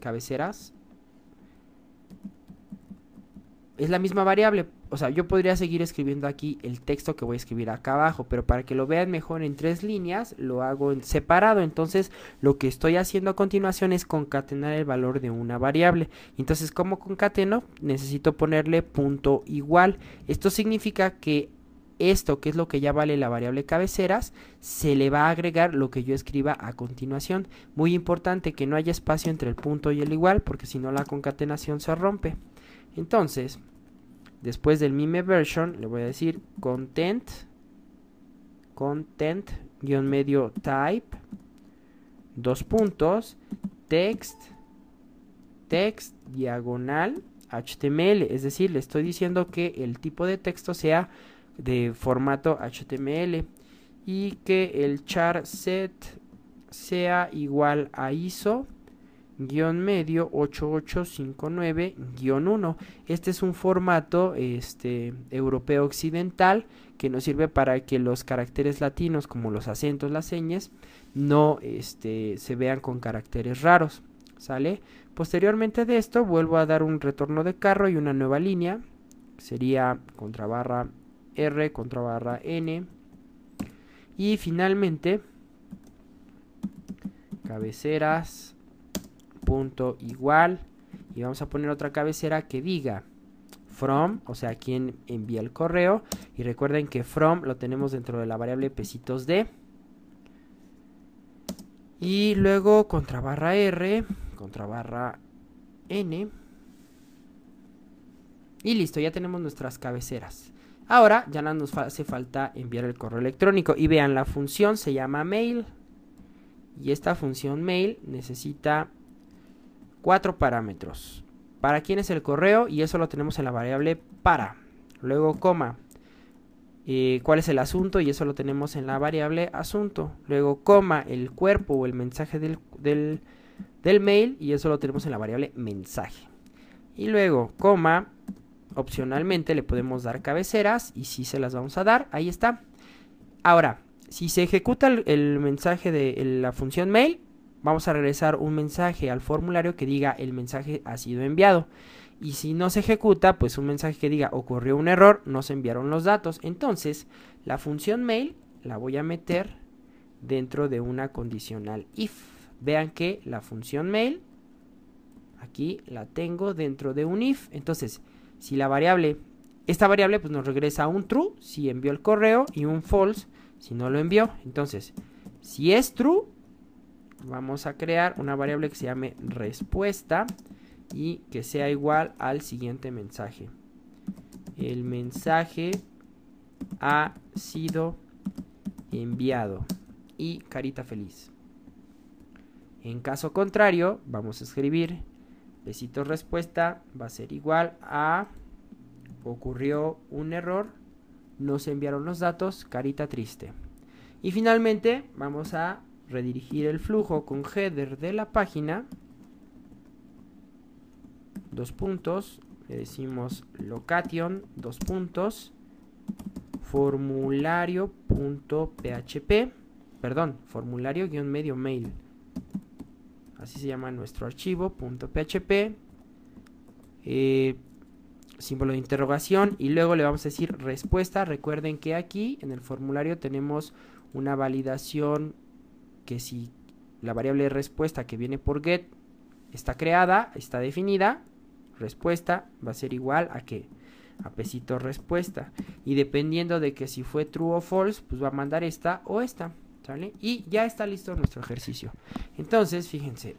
Cabeceras. Es la misma variable, o sea, yo podría seguir escribiendo aquí el texto que voy a escribir acá abajo, pero para que lo vean mejor en tres líneas, lo hago en separado. Entonces, lo que estoy haciendo a continuación es concatenar el valor de una variable. Entonces, como concateno? Necesito ponerle punto igual. Esto significa que esto, que es lo que ya vale la variable cabeceras, se le va a agregar lo que yo escriba a continuación. Muy importante que no haya espacio entre el punto y el igual, porque si no la concatenación se rompe. Entonces, Después del mime version le voy a decir content content guión medio type dos puntos text text diagonal HTML, es decir, le estoy diciendo que el tipo de texto sea de formato HTML y que el char set sea igual a ISO guión medio 8859-1. Este es un formato este, europeo occidental que nos sirve para que los caracteres latinos, como los acentos, las señas, no este, se vean con caracteres raros. ¿Sale? Posteriormente de esto vuelvo a dar un retorno de carro y una nueva línea. Sería contra barra R, contra barra N. Y finalmente, cabeceras, punto igual. Y vamos a poner otra cabecera que diga from, o sea, quien envía el correo. Y recuerden que from lo tenemos dentro de la variable pesitos d Y luego contra barra R, contra barra N. Y listo, ya tenemos nuestras cabeceras. Ahora ya no nos hace falta enviar el correo electrónico. Y vean, la función se llama mail. Y esta función mail necesita cuatro parámetros. Para quién es el correo y eso lo tenemos en la variable para. Luego coma. Eh, cuál es el asunto y eso lo tenemos en la variable asunto. Luego coma el cuerpo o el mensaje del, del, mail y eso lo tenemos en la variable mensaje. Y luego coma opcionalmente le podemos dar cabeceras y si se las vamos a dar, ahí está. Ahora, si se ejecuta el, mensaje de la función mail, vamos a regresar un mensaje al formulario que diga el mensaje ha sido enviado. Y si no se ejecuta, pues un mensaje que diga ocurrió un error, no se enviaron los datos. Entonces, la función mail la voy a meter dentro de una condicional if. Vean que la función mail aquí la tengo dentro de un if. Entonces, si la variable, esta variable pues nos regresa un true si envió el correo y un false si no lo envió. Entonces, si es true, vamos a crear una variable que se llame respuesta y que sea igual al siguiente mensaje. El mensaje ha sido enviado y carita feliz. En caso contrario, vamos a escribir besito respuesta va a ser igual a ocurrió un error, no se enviaron los datos, carita triste. Y finalmente vamos a redirigir el flujo con header de la página. Dos puntos. Le decimos location, dos puntos. Formulario.php. Perdón, formulario-medio mail. Así se llama nuestro archivo, .php. Eh, símbolo de interrogación y luego le vamos a decir respuesta. Recuerden que aquí en el formulario tenemos una validación que si la variable respuesta que viene por get está creada, está definida, respuesta va a ser igual a que a pesito respuesta y dependiendo de que si fue true o false pues va a mandar esta o esta ¿sale? y ya está listo nuestro ejercicio entonces fíjense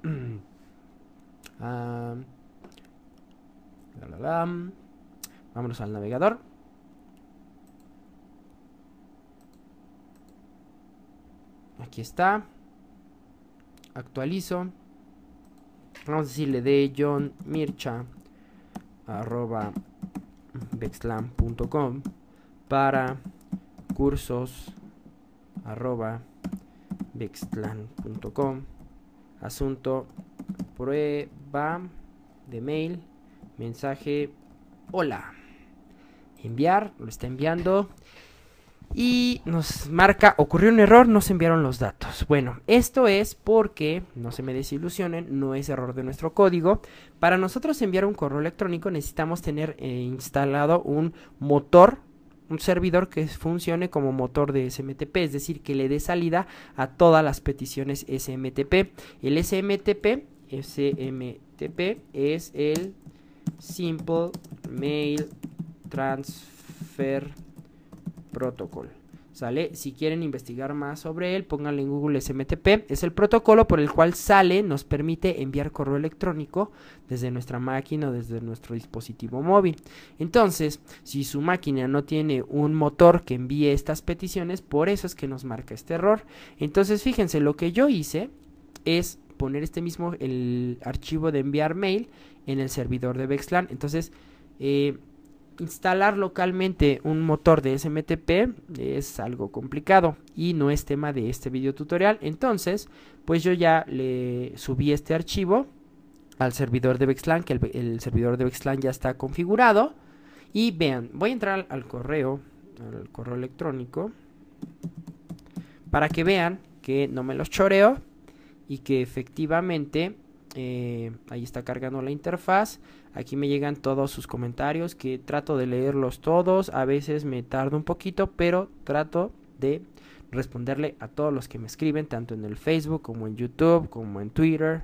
<coughs> ah, vámonos al navegador Aquí está. Actualizo. Vamos a decirle de John Mircha arroba vexlan.com para cursos arroba asunto prueba de mail mensaje hola enviar lo está enviando y nos marca, ocurrió un error, no se enviaron los datos. Bueno, esto es porque, no se me desilusionen, no es error de nuestro código. Para nosotros enviar un correo electrónico necesitamos tener eh, instalado un motor, un servidor que funcione como motor de SMTP, es decir, que le dé salida a todas las peticiones SMTP. El SMTP, SMTP es el Simple Mail Transfer Protocol. ¿Sale? Si quieren investigar más sobre él, pónganle en Google SMTP. Es el protocolo por el cual sale, nos permite enviar correo electrónico desde nuestra máquina o desde nuestro dispositivo móvil. Entonces, si su máquina no tiene un motor que envíe estas peticiones, por eso es que nos marca este error. Entonces, fíjense, lo que yo hice es poner este mismo el archivo de enviar mail en el servidor de vexlan, Entonces, eh, instalar localmente un motor de SMTP es algo complicado y no es tema de este video tutorial. Entonces, pues yo ya le subí este archivo al servidor de vexlan que el, servidor de vexlan ya está configurado. Y vean, voy a entrar al correo, al correo electrónico, para que vean que no me los choreo y que efectivamente eh, ahí está cargando la interfaz. Aquí me llegan todos sus comentarios que trato de leerlos todos. A veces me tardo un poquito, pero trato de responderle a todos los que me escriben, tanto en el Facebook como en YouTube, como en Twitter,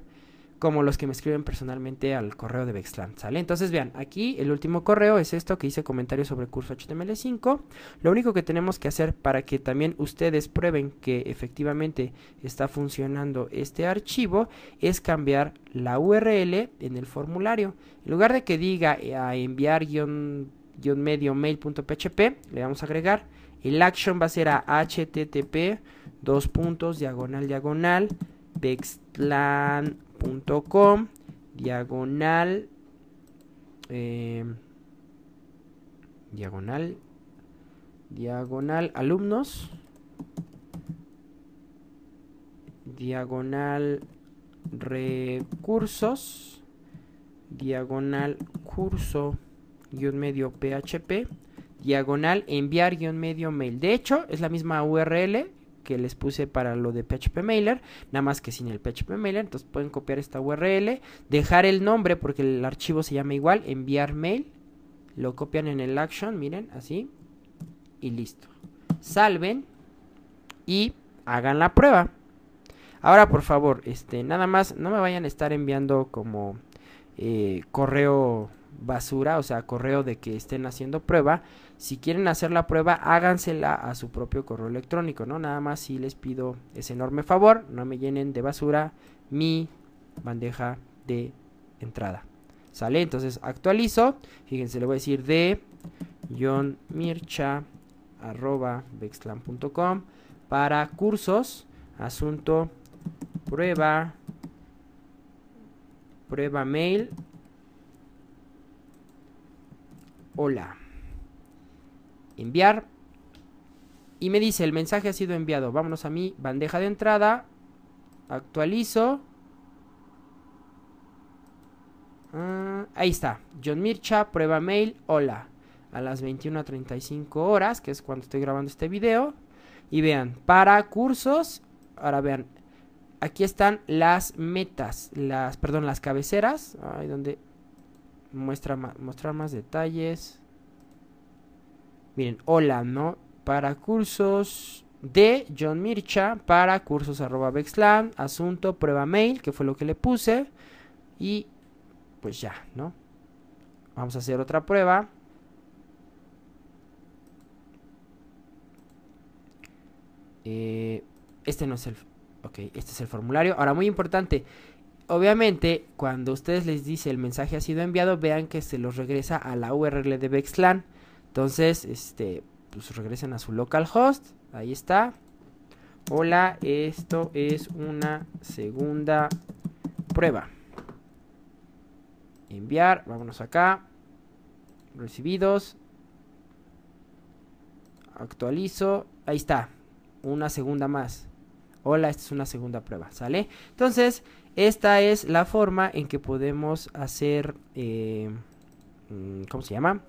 como los que me escriben personalmente al correo de Bexlam, ¿sale? Entonces vean, aquí el último correo es esto que hice comentario sobre curso HTML5. Lo único que tenemos que hacer para que también ustedes prueben que efectivamente está funcionando este archivo es cambiar la URL en el formulario. En lugar de que diga eh, a enviar guión, medio mail.php, le vamos a agregar el action va a ser a http dos puntos diagonal diagonal bextlan.com diagonal eh, diagonal diagonal alumnos diagonal recursos diagonal curso guión medio php diagonal enviar guión medio mail de hecho es la misma url que les puse para lo de PHP Mailer, nada más que sin el PHP Mailer, entonces pueden copiar esta URL, dejar el nombre porque el archivo se llama igual, enviar mail, lo copian en el action, miren, así, y listo. Salven y hagan la prueba. Ahora, por favor, este, nada más, no me vayan a estar enviando como eh, correo basura, o sea, correo de que estén haciendo prueba, si quieren hacer la prueba, hágansela a su propio correo electrónico, ¿no? Nada más si les pido ese enorme favor, no me llenen de basura mi bandeja de entrada. ¿Sale? Entonces actualizo. Fíjense, le voy a decir de johnmircha.com para cursos, asunto, prueba, prueba mail. Hola enviar. Y me dice, el mensaje ha sido enviado. Vámonos a mi bandeja de entrada. Actualizo. Ah, ahí está. John Mircha, prueba mail, hola. A las 21.35 horas, que es cuando estoy grabando este video. Y vean, para cursos. Ahora vean. Aquí están las metas. Las, perdón, las cabeceras. Ahí donde muestra mostrar más detalles miren, hola, ¿no? Para cursos de John Mircha, para cursos arroba asunto, prueba mail, que fue lo que le puse, y pues ya, ¿no? Vamos a hacer otra prueba. Eh, este no es el... Ok, este es el formulario. Ahora, muy importante. Obviamente, cuando ustedes les dice el mensaje ha sido enviado, vean que se los regresa a la URL de vexlan entonces, este, pues regresen a su localhost. Ahí está. Hola, esto es una segunda prueba. Enviar, vámonos acá. Recibidos. Actualizo. Ahí está. Una segunda más. Hola, esta es una segunda prueba. ¿Sale? Entonces, esta es la forma en que podemos hacer... Eh, mm, ¿Cómo se llama?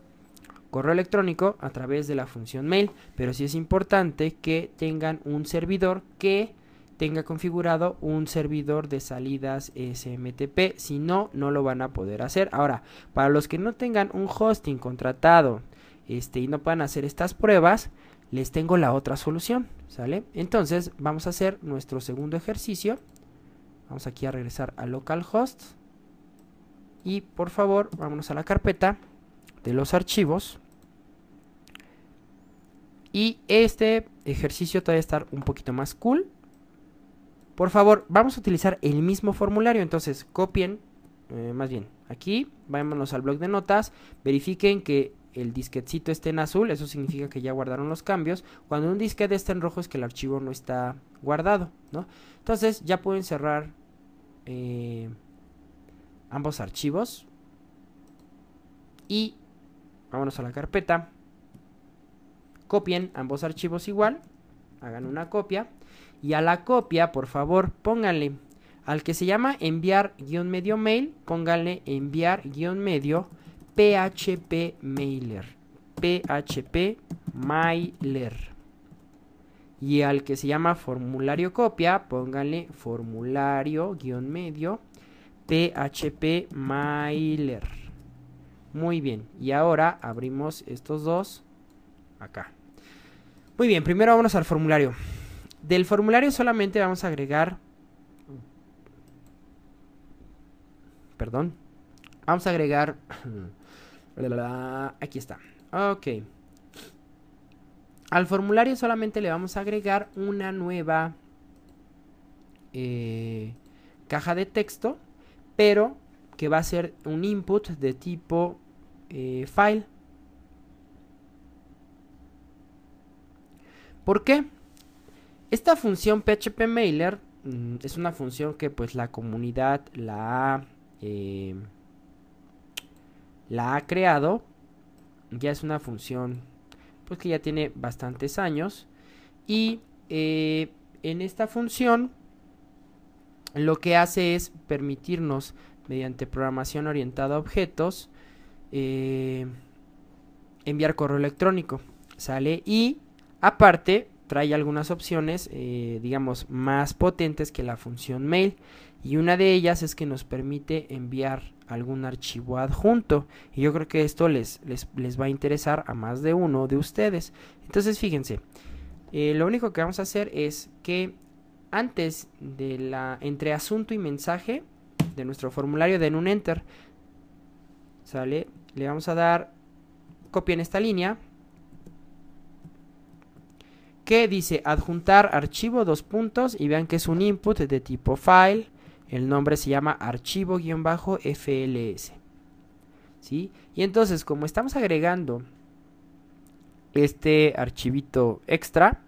correo electrónico a través de la función mail, pero sí es importante que tengan un servidor que tenga configurado un servidor de salidas SMTP, si no, no lo van a poder hacer. Ahora, para los que no tengan un hosting contratado este, y no puedan hacer estas pruebas, les tengo la otra solución, ¿sale? Entonces, vamos a hacer nuestro segundo ejercicio. Vamos aquí a regresar a localhost y por favor, vámonos a la carpeta de los archivos y este ejercicio todavía estar un poquito más cool. Por favor, vamos a utilizar el mismo formulario. Entonces, copien, eh, más bien, aquí, vámonos al blog de notas, verifiquen que el disquetcito esté en azul, eso significa que ya guardaron los cambios. Cuando un disquete está en rojo es que el archivo no está guardado, ¿no? Entonces, ya pueden cerrar eh, ambos archivos. Y vámonos a la carpeta. Copien ambos archivos igual, hagan una copia y a la copia, por favor, pónganle al que se llama enviar-medio guión mail, pónganle enviar-medio guión php mailer, php mailer. Y al que se llama formulario copia, pónganle formulario-medio guión php mailer. Muy bien, y ahora abrimos estos dos acá. Muy bien, primero vámonos al formulario. Del formulario solamente vamos a agregar... Perdón. Vamos a agregar... <clears throat> Aquí está. Ok. Al formulario solamente le vamos a agregar una nueva eh, caja de texto, pero que va a ser un input de tipo eh, file. ¿Por qué? Esta función PHP Mailer mm, es una función que pues la comunidad eh, la ha, creado. Ya es una función pues que ya tiene bastantes años. Y eh, en esta función lo que hace es permitirnos mediante programación orientada a objetos eh, enviar correo electrónico. Sale y Aparte, trae algunas opciones, eh, digamos, más potentes que la función mail. Y una de ellas es que nos permite enviar algún archivo adjunto. Y yo creo que esto les, les, les va a interesar a más de uno de ustedes. Entonces, fíjense, eh, lo único que vamos a hacer es que antes de la, entre asunto y mensaje de nuestro formulario, den un enter. ¿Sale? Le vamos a dar copia en esta línea que dice adjuntar archivo dos puntos y vean que es un input de tipo file. El nombre se llama archivo-fls. ¿sí? Y entonces, como estamos agregando este archivito extra,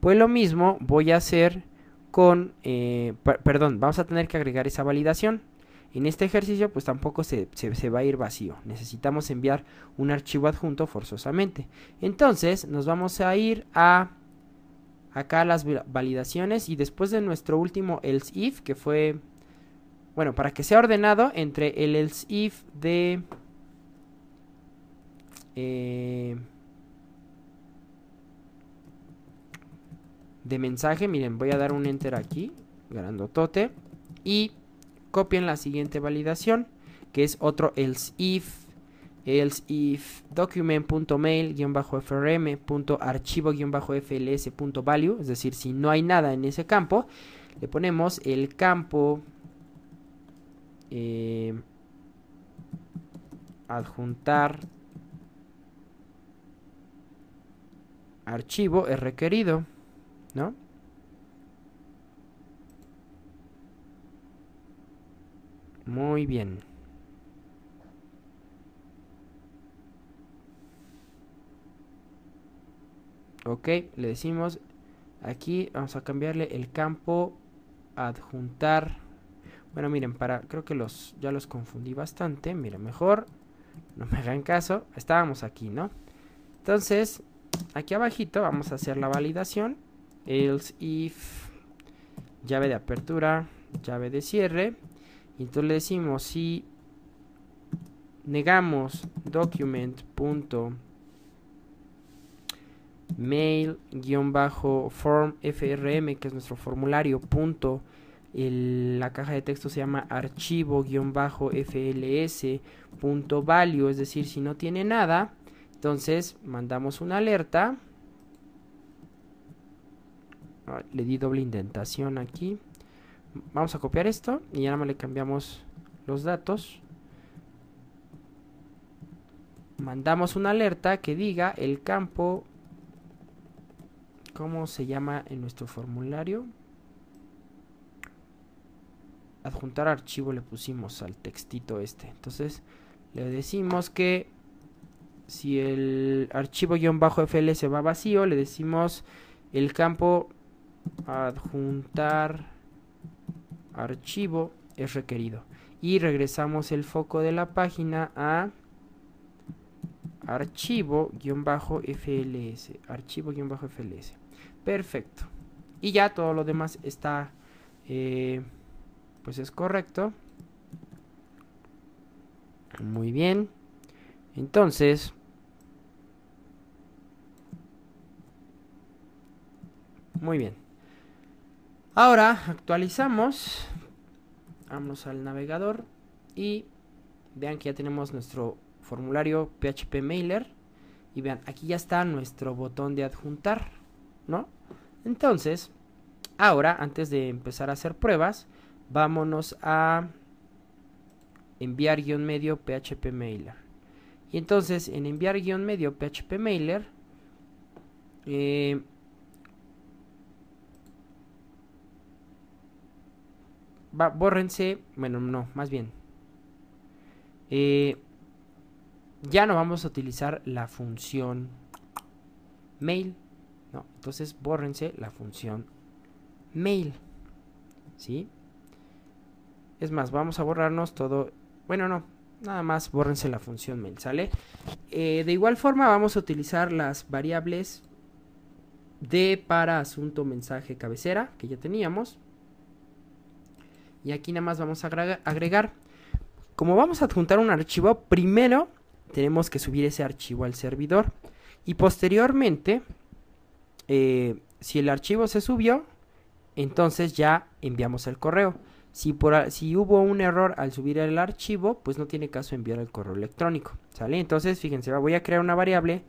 pues lo mismo voy a hacer con, eh, perdón, vamos a tener que agregar esa validación. En este ejercicio pues tampoco se, va a ir vacío, necesitamos enviar un archivo adjunto forzosamente. Entonces nos vamos a ir a acá a las validaciones y después de nuestro último else if que fue, bueno, para que sea ordenado entre el else if de... Eh, de mensaje, miren, voy a dar un enter aquí, grandotote, y copien la siguiente validación, que es otro else if, else if document.mail-frm.archivo-fls.value, es decir, si no hay nada en ese campo, le ponemos el campo eh, adjuntar archivo es requerido, ¿no? Muy bien. Ok, le decimos aquí vamos a cambiarle el campo adjuntar. Bueno, miren, para creo que los ya los confundí bastante. Miren, mejor no me hagan caso. Estábamos aquí, ¿no? Entonces, aquí abajito vamos a hacer la validación else if llave de apertura, llave de cierre entonces le decimos si negamos document punto form frm que es nuestro formulario la caja de texto se llama archivo flsvalue es decir si no tiene nada entonces mandamos una alerta ah, le di doble indentación aquí Vamos a copiar esto y ya le cambiamos los datos. Mandamos una alerta que diga el campo, ¿cómo se llama en nuestro formulario? Adjuntar archivo le pusimos al textito este. Entonces le decimos que si el archivo bajo fl se va vacío, le decimos el campo adjuntar archivo es requerido. Y regresamos el foco de la página a archivo-fls. Archivo-fls. Perfecto. Y ya todo lo demás está, eh, pues es correcto. Muy bien. Entonces, muy bien. Ahora actualizamos. Vamos al navegador y vean que ya tenemos nuestro formulario PHP Mailer. Y vean, aquí ya está nuestro botón de adjuntar, ¿no? Entonces, ahora, antes de empezar a hacer pruebas, vámonos a enviar guión medio phpMailer Mailer. Y entonces, en enviar guión medio phpMailer, Mailer, eh, bórrense, bueno, no, más bien. Eh, ya no vamos a utilizar la función mail, no, entonces bórrense la función mail, ¿sí? Es más, vamos a borrarnos todo, bueno, no, nada más bórrense la función mail, ¿sale? Eh, de igual forma vamos a utilizar las variables de para asunto mensaje cabecera que ya teníamos y aquí nada más vamos a agregar. Como vamos a adjuntar un archivo, primero tenemos que subir ese archivo al servidor. Y posteriormente, eh, si el archivo se subió, entonces ya enviamos el correo. Si, por, hubo un error al subir el archivo, pues no tiene caso enviar el correo electrónico. ¿Sale? Entonces, fíjense, voy a crear una variable.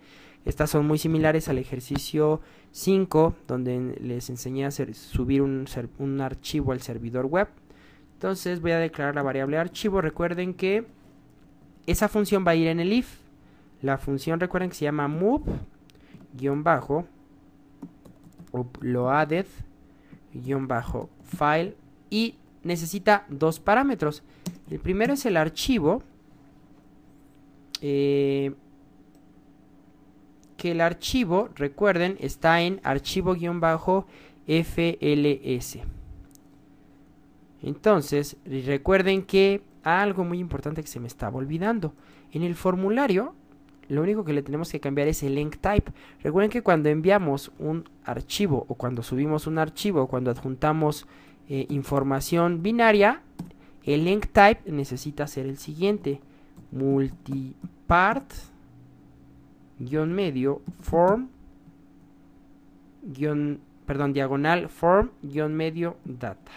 Estas son muy similares al ejercicio 5, donde les enseñé a subir un archivo al servidor web. Entonces voy a declarar la variable archivo. Recuerden que esa función va a ir en el if. La función recuerden que se llama move guión bajo bajo file y necesita dos parámetros. El primero es el archivo. Eh, que el archivo, recuerden, está en archivo-fls. Entonces, recuerden que algo muy importante que se me estaba olvidando. En el formulario, lo único que le tenemos que cambiar es el link type. Recuerden que cuando enviamos un archivo o cuando subimos un archivo o cuando adjuntamos eh, información binaria, el link type necesita ser el siguiente. Multipart medio form perdón diagonal form medio data.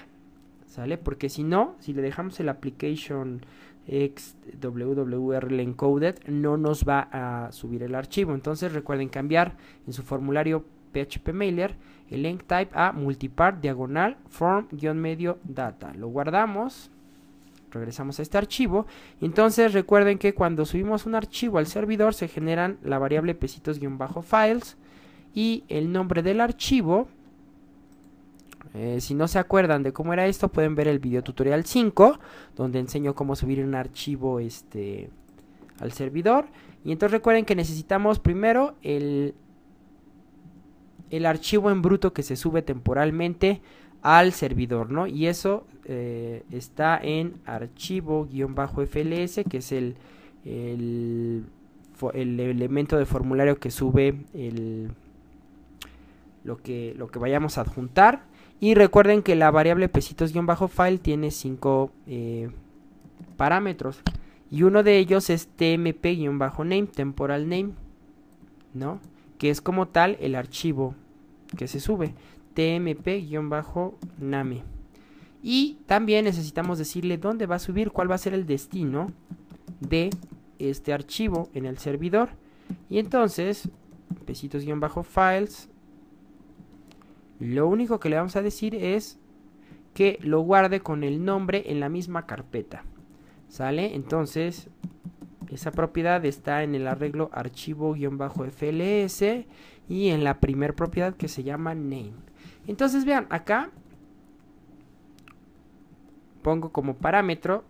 Porque si no, si le dejamos el application xwrl encoded, no nos va a subir el archivo. Entonces recuerden cambiar en su formulario phpMailer, el link type a multipart diagonal form-medio data. Lo guardamos. Regresamos a este archivo. Entonces recuerden que cuando subimos un archivo al servidor se generan la variable pesitos-files y el nombre del archivo eh, si no se acuerdan de cómo era esto, pueden ver el video tutorial 5, donde enseño cómo subir un archivo este, al servidor. Y entonces recuerden que necesitamos primero el, archivo en bruto que se sube temporalmente al servidor, Y eso eh, está en archivo-fls, que es el, el, elemento de formulario que sube lo, que, lo que vayamos a adjuntar. Y recuerden que la variable pesitos-file tiene cinco eh, parámetros. Y uno de ellos es tmp-name, temporal name, ¿no? Que es como tal el archivo que se sube, tmp-name. Y también necesitamos decirle dónde va a subir, cuál va a ser el destino de este archivo en el servidor. Y entonces, pesitos-files, lo único que le vamos a decir es que lo guarde con el nombre en la misma carpeta. ¿Sale? Entonces, esa propiedad está en el arreglo archivo-fls y en la primer propiedad que se llama name. Entonces, vean, acá pongo como parámetro,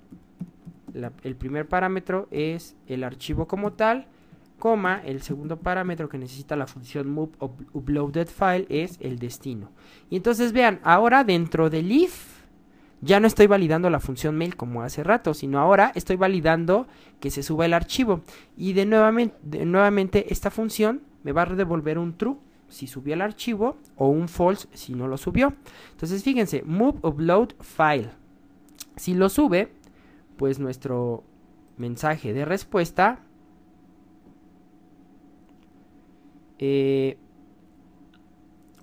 el primer parámetro es el archivo como tal el segundo parámetro que necesita la función move uploaded file es el destino. Y entonces vean, ahora dentro del if ya no estoy validando la función mail como hace rato, sino ahora estoy validando que se suba el archivo. Y de nuevamente, de nuevamente esta función me va a devolver un true si subió el archivo o un false si no lo subió. Entonces fíjense, move upload file. Si lo sube, pues nuestro mensaje de respuesta Eh,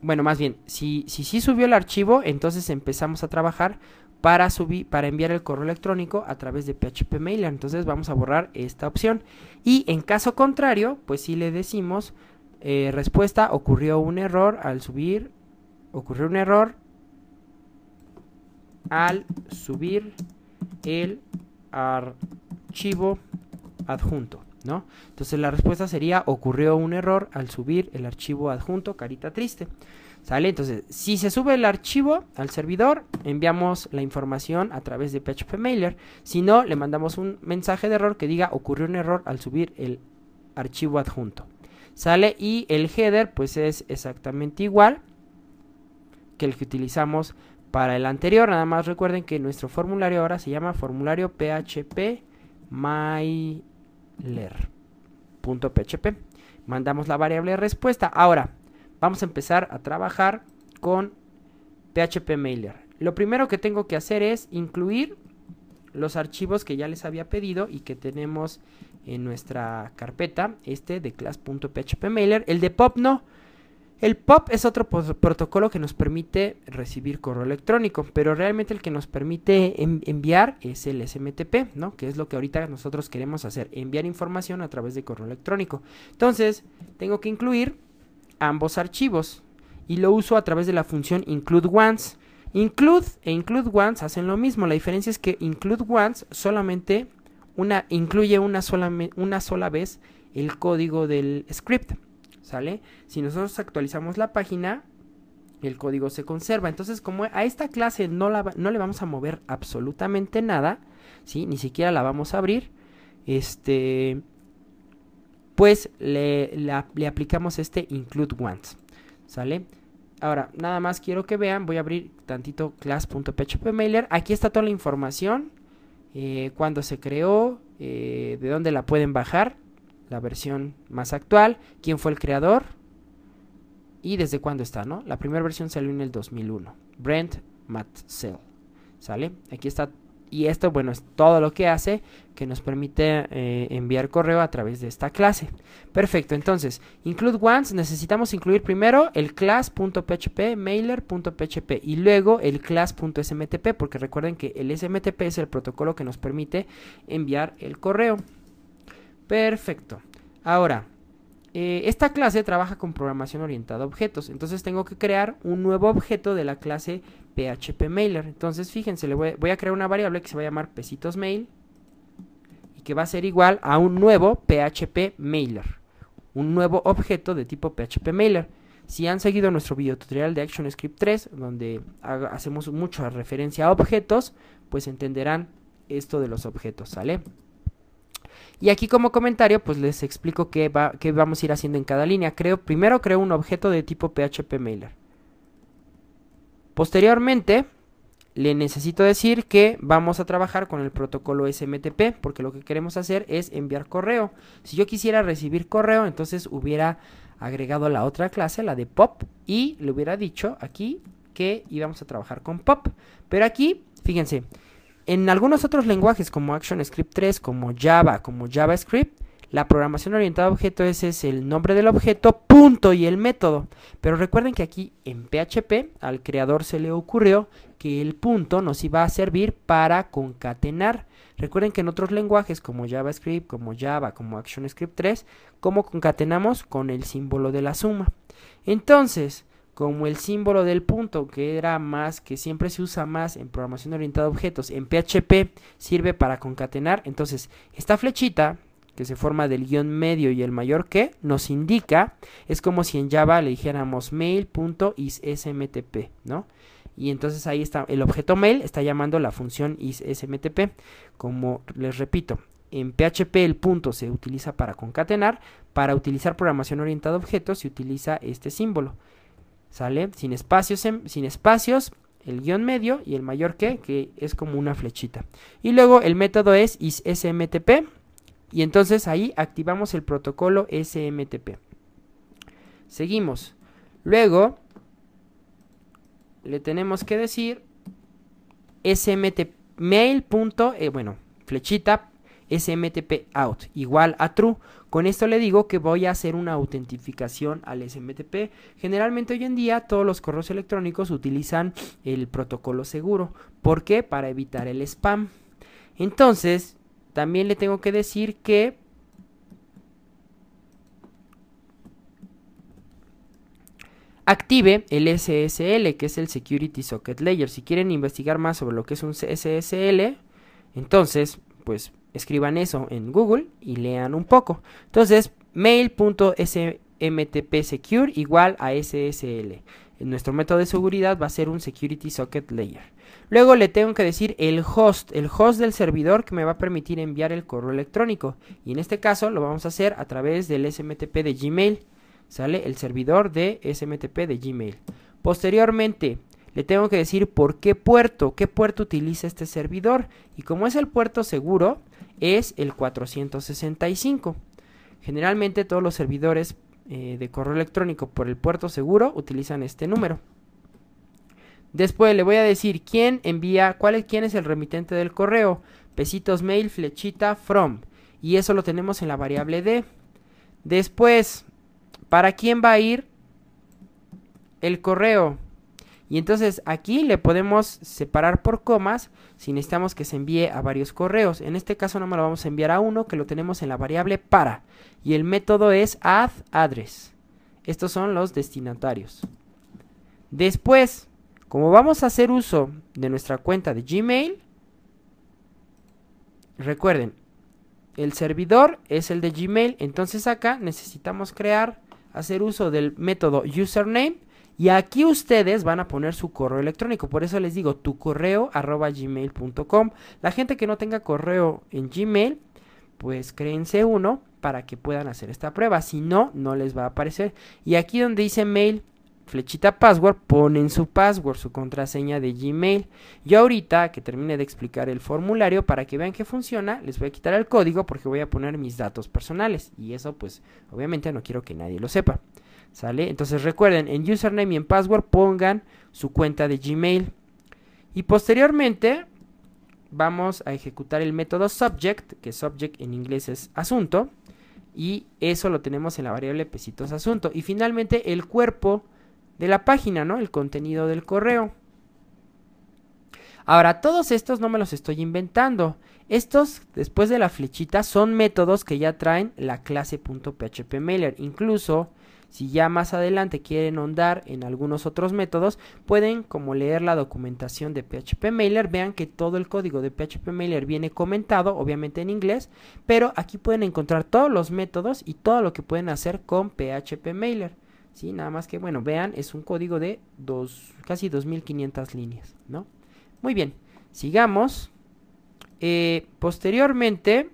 bueno, más bien, si sí si, subió el archivo, entonces empezamos a trabajar para, subir, para enviar el correo electrónico a través de PHP Mail. Entonces vamos a borrar esta opción. Y en caso contrario, pues si le decimos eh, respuesta, ocurrió un error al subir, ocurrió un error al subir el archivo adjunto, ¿no? Entonces la respuesta sería ocurrió un error al subir el archivo adjunto carita triste. ¿Sale? Entonces, si se sube el archivo al servidor, enviamos la información a través de PHP Mailer. Si no, le mandamos un mensaje de error que diga ocurrió un error al subir el archivo adjunto. ¿Sale? Y el header, pues es exactamente igual que el que utilizamos para el anterior. Nada más recuerden que nuestro formulario ahora se llama formulario PHP My leer.php. Mandamos la variable respuesta. Ahora, vamos a empezar a trabajar con PHP Mailer. Lo primero que tengo que hacer es incluir los archivos que ya les había pedido y que tenemos en nuestra carpeta, este de class.phpmailer. El de pop no, el POP es otro protocolo que nos permite recibir correo electrónico, pero realmente el que nos permite enviar es el SMTP, ¿no? Que es lo que ahorita nosotros queremos hacer, enviar información a través de correo electrónico. Entonces, tengo que incluir ambos archivos y lo uso a través de la función include once. Include e include once hacen lo mismo, la diferencia es que include once solamente una, incluye una una sola vez el código del script ¿Sale? Si nosotros actualizamos la página, el código se conserva. Entonces, como a esta clase no, la, no le vamos a mover absolutamente nada, ¿sí? Ni siquiera la vamos a abrir. Este. Pues le, aplicamos este include once. ¿Sale? Ahora, nada más quiero que vean, voy a abrir tantito class.phpmailer. Aquí está toda la información, eh, cuando se creó, eh, de dónde la pueden bajar la versión más actual, quién fue el creador y desde cuándo está, ¿no? La primera versión salió en el 2001. Brent Matzell, ¿sale? Aquí está. Y esto, bueno, es todo lo que hace que nos permite eh, enviar correo a través de esta clase. Perfecto, entonces, include once, necesitamos incluir primero el class.php, mailer.php y luego el class.smtp, porque recuerden que el SMTP es el protocolo que nos permite enviar el correo. Perfecto. Ahora, eh, esta clase trabaja con programación orientada a objetos. Entonces tengo que crear un nuevo objeto de la clase phpMailer. Entonces fíjense, le voy, a crear una variable que se va a llamar pesitosMail y que va a ser igual a un nuevo phpMailer. Un nuevo objeto de tipo phpMailer. Si han seguido nuestro video tutorial de ActionScript 3, donde hacemos mucha referencia a objetos, pues entenderán esto de los objetos, ¿sale? Y aquí como comentario pues les explico qué, va, vamos a ir haciendo en cada línea. Creo, primero creo un objeto de tipo PHP mailer. Posteriormente le necesito decir que vamos a trabajar con el protocolo SMTP porque lo que queremos hacer es enviar correo. Si yo quisiera recibir correo, entonces hubiera agregado la otra clase, la de pop, y le hubiera dicho aquí que íbamos a trabajar con pop. Pero aquí, fíjense, en algunos otros lenguajes como ActionScript 3, como Java, como JavaScript, la programación orientada a objetos es el nombre del objeto, punto y el método. Pero recuerden que aquí en PHP al creador se le ocurrió que el punto nos iba a servir para concatenar. Recuerden que en otros lenguajes como JavaScript, como Java, como ActionScript 3, ¿cómo concatenamos? Con el símbolo de la suma. Entonces, como el símbolo del punto, que era más, que siempre se usa más en programación orientada a objetos, en PHP sirve para concatenar. Entonces, esta flechita que se forma del guión medio y el mayor que nos indica, es como si en Java le dijéramos mail.ismtp, ¿no? Y entonces ahí está, el objeto mail está llamando la función isSMTP como les repito, en PHP el punto se utiliza para concatenar, para utilizar programación orientada a objetos se utiliza este símbolo. ¿Sale? Sin espacios, sin espacios, el guión medio y el mayor que, que es como una flechita. Y luego el método es SMTP. Y entonces ahí activamos el protocolo SMTP. Seguimos. Luego le tenemos que decir SMTP mail. Punto, eh, bueno, flechita SMTP out igual a true con esto le digo que voy a hacer una autentificación al SMTP. Generalmente hoy en día todos los correos electrónicos utilizan el protocolo seguro. ¿Por qué? Para evitar el spam. Entonces, también le tengo que decir que active el SSL, que es el Security Socket Layer. Si quieren investigar más sobre lo que es un SSL, entonces, pues escriban eso en Google y lean un poco. Entonces, mail.smtpsecure igual a SSL. Nuestro método de seguridad va a ser un security socket layer. Luego le tengo que decir el host, el host del servidor que me va a permitir enviar el correo electrónico. Y en este caso lo vamos a hacer a través del SMTP de Gmail. Sale el servidor de SMTP de Gmail. Posteriormente, le tengo que decir por qué puerto, qué puerto utiliza este servidor. Y como es el puerto seguro, es el 465. Generalmente todos los servidores eh, de correo electrónico por el puerto seguro utilizan este número. Después le voy a decir quién envía, cuál es, quién es el remitente del correo. Pesitos mail, flechita, from. Y eso lo tenemos en la variable D. Después, ¿para quién va a ir el correo? Y entonces aquí le podemos separar por comas si necesitamos que se envíe a varios correos. En este caso no me lo vamos a enviar a uno que lo tenemos en la variable para. Y el método es add address. Estos son los destinatarios. Después, como vamos a hacer uso de nuestra cuenta de Gmail, recuerden, el servidor es el de Gmail, entonces acá necesitamos crear, hacer uso del método username y aquí ustedes van a poner su correo electrónico. Por eso les digo tu correo arroba gmail.com. La gente que no tenga correo en Gmail, pues créense uno para que puedan hacer esta prueba. Si no, no les va a aparecer. Y aquí donde dice mail, flechita password, ponen su password, su contraseña de Gmail. Yo ahorita que termine de explicar el formulario para que vean que funciona, les voy a quitar el código porque voy a poner mis datos personales. Y eso pues obviamente no quiero que nadie lo sepa. Entonces recuerden, en username y en password pongan su cuenta de Gmail. Y posteriormente vamos a ejecutar el método subject, que subject en inglés es asunto. Y eso lo tenemos en la variable pesitos asunto. Y finalmente el cuerpo de la página, ¿no? El contenido del correo. Ahora, todos estos no me los estoy inventando. Estos, después de la flechita, son métodos que ya traen la clase .phpMailer. Incluso si ya más adelante quieren ahondar en algunos otros métodos, pueden como leer la documentación de PHP Mailer, vean que todo el código de PHP Mailer viene comentado, obviamente en inglés, pero aquí pueden encontrar todos los métodos y todo lo que pueden hacer con PHP Mailer. nada más que bueno, vean, es un código de dos, casi 2500 líneas, ¿no? Muy bien, sigamos. Eh, posteriormente,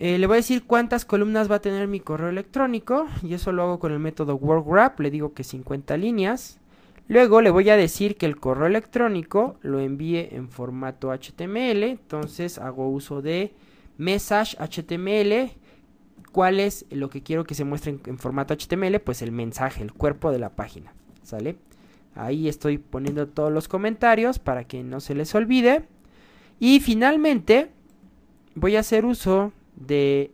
eh, le voy a decir cuántas columnas va a tener mi correo electrónico y eso lo hago con el método wrap le digo que 50 líneas. Luego le voy a decir que el correo electrónico lo envíe en formato HTML, entonces hago uso de message HTML. ¿Cuál es lo que quiero que se muestre en formato HTML? Pues el mensaje, el cuerpo de la página, ¿sale? Ahí estoy poniendo todos los comentarios para que no se les olvide. Y finalmente voy a hacer uso de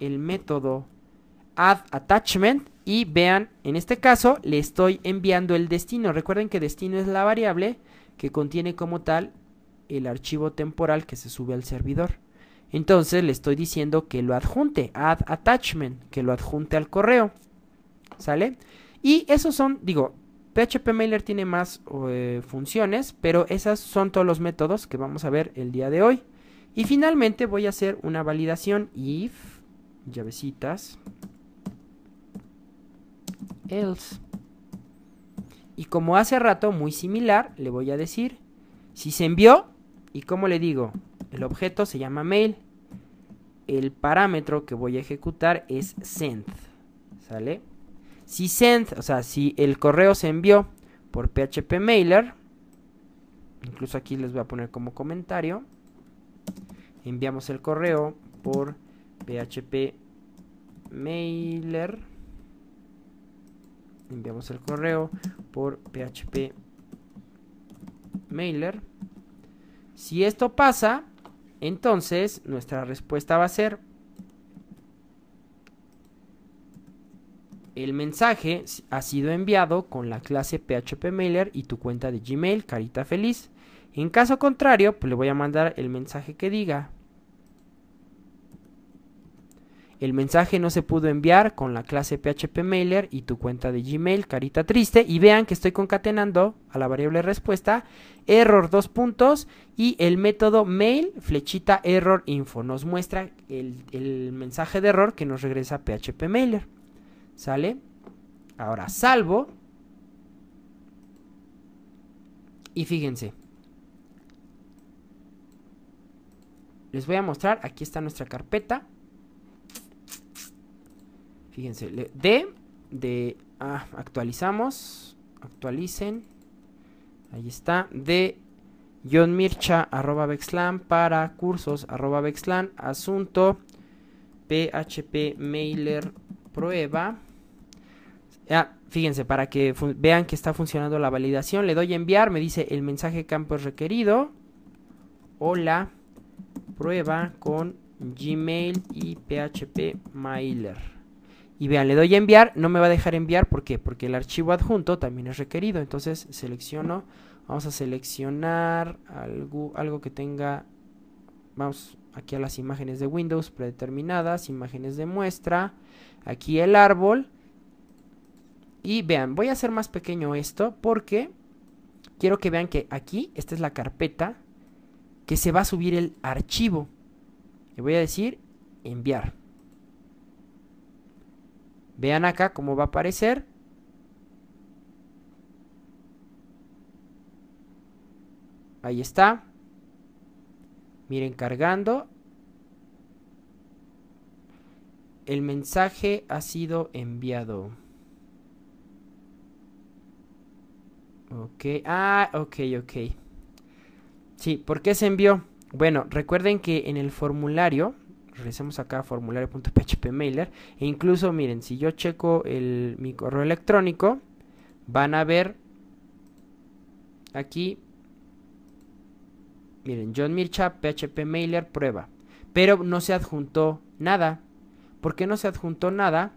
el método add attachment y vean, en este caso le estoy enviando el destino. Recuerden que destino es la variable que contiene como tal el archivo temporal que se sube al servidor. Entonces le estoy diciendo que lo adjunte, add attachment, que lo adjunte al correo. ¿Sale? Y esos son, digo, PHP Mailer tiene más eh, funciones, pero esas son todos los métodos que vamos a ver el día de hoy. Y finalmente voy a hacer una validación if, llavecitas, else. Y como hace rato, muy similar, le voy a decir si se envió y como le digo, el objeto se llama mail. El parámetro que voy a ejecutar es send. ¿Sale? Si send, o sea, si el correo se envió por PHP Mailer, incluso aquí les voy a poner como comentario enviamos el correo por php mailer enviamos el correo por php mailer si esto pasa entonces nuestra respuesta va a ser el mensaje ha sido enviado con la clase php mailer y tu cuenta de gmail carita feliz en caso contrario pues le voy a mandar el mensaje que diga el mensaje no se pudo enviar con la clase phpMailer y tu cuenta de Gmail, carita triste. Y vean que estoy concatenando a la variable respuesta, error dos puntos y el método mail flechita error info. Nos muestra el, mensaje de error que nos regresa phpMailer, ¿Sale? Ahora salvo. Y fíjense. Les voy a mostrar, aquí está nuestra carpeta. Fíjense, de ah, actualizamos, actualicen. Ahí está, de John Mircha arroba para cursos arroba Bexlan, asunto PHP mailer prueba. Ah, fíjense, para que vean que está funcionando la validación, le doy a enviar, me dice el mensaje campo es requerido. Hola, prueba con Gmail y PHP Mailer. Y vean, le doy a enviar, no me va a dejar enviar, ¿por qué? Porque el archivo adjunto también es requerido. Entonces selecciono, vamos a seleccionar algo, algo que tenga, vamos aquí a las imágenes de Windows predeterminadas, imágenes de muestra, aquí el árbol. Y vean, voy a hacer más pequeño esto porque quiero que vean que aquí, esta es la carpeta que se va a subir el archivo. Le voy a decir enviar. Vean acá cómo va a aparecer. Ahí está. Miren, cargando. El mensaje ha sido enviado. Ok, ah, ok, ok. Sí, ¿por qué se envió? Bueno, recuerden que en el formulario regresemos acá a formulario.php e incluso miren si yo checo el, mi correo electrónico van a ver aquí miren John Mircha php mailer prueba pero no se adjuntó nada ¿por qué no se adjuntó nada?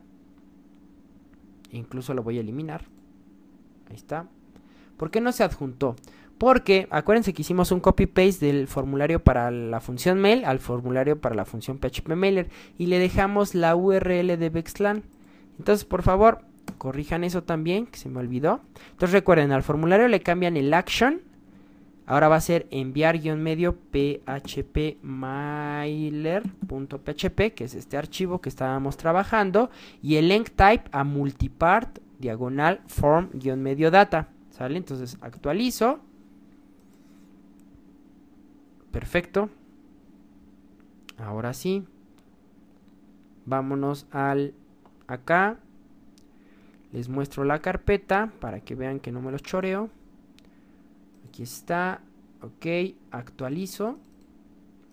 E incluso lo voy a eliminar ahí está ¿por qué no se adjuntó? Porque acuérdense que hicimos un copy-paste del formulario para la función mail al formulario para la función phpMailer y le dejamos la URL de Bexlan. Entonces, por favor, corrijan eso también, que se me olvidó. Entonces, recuerden, al formulario le cambian el action. Ahora va a ser enviar-medio phpmailer.php, que es este archivo que estábamos trabajando, y el link type a multipart diagonal form-medio data. ¿Sale? Entonces actualizo Perfecto. Ahora sí. Vámonos al acá. Les muestro la carpeta para que vean que no me los choreo. Aquí está. Ok, actualizo.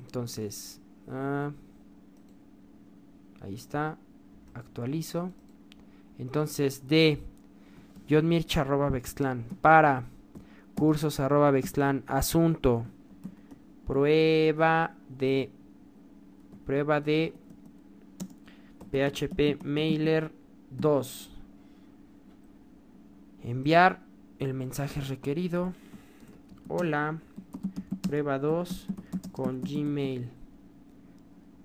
Entonces, ah, ahí está. Actualizo. Entonces, de John arroba para cursos arroba asunto prueba de prueba de PHP Mailer 2. Enviar el mensaje requerido. Hola, prueba 2 con Gmail.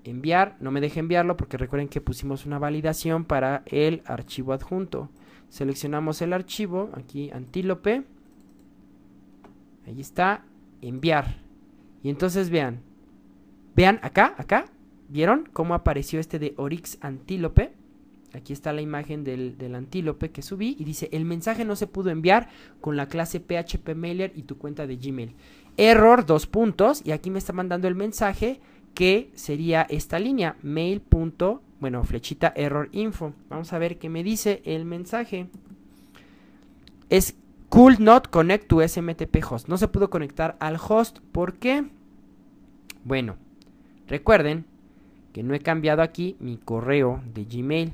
Enviar, no me deje enviarlo porque recuerden que pusimos una validación para el archivo adjunto. Seleccionamos el archivo, aquí antílope. Ahí está, enviar. Y entonces vean, vean acá, acá, ¿vieron cómo apareció este de Orix Antílope? Aquí está la imagen del, antílope que subí y dice, el mensaje no se pudo enviar con la clase PHP Mailer y tu cuenta de Gmail. Error, dos puntos, y aquí me está mandando el mensaje que sería esta línea, mail. bueno, flechita error info. Vamos a ver qué me dice el mensaje. Es Could not connect to SMTP host. No se pudo conectar al host. ¿Por qué? Bueno, recuerden que no he cambiado aquí mi correo de Gmail.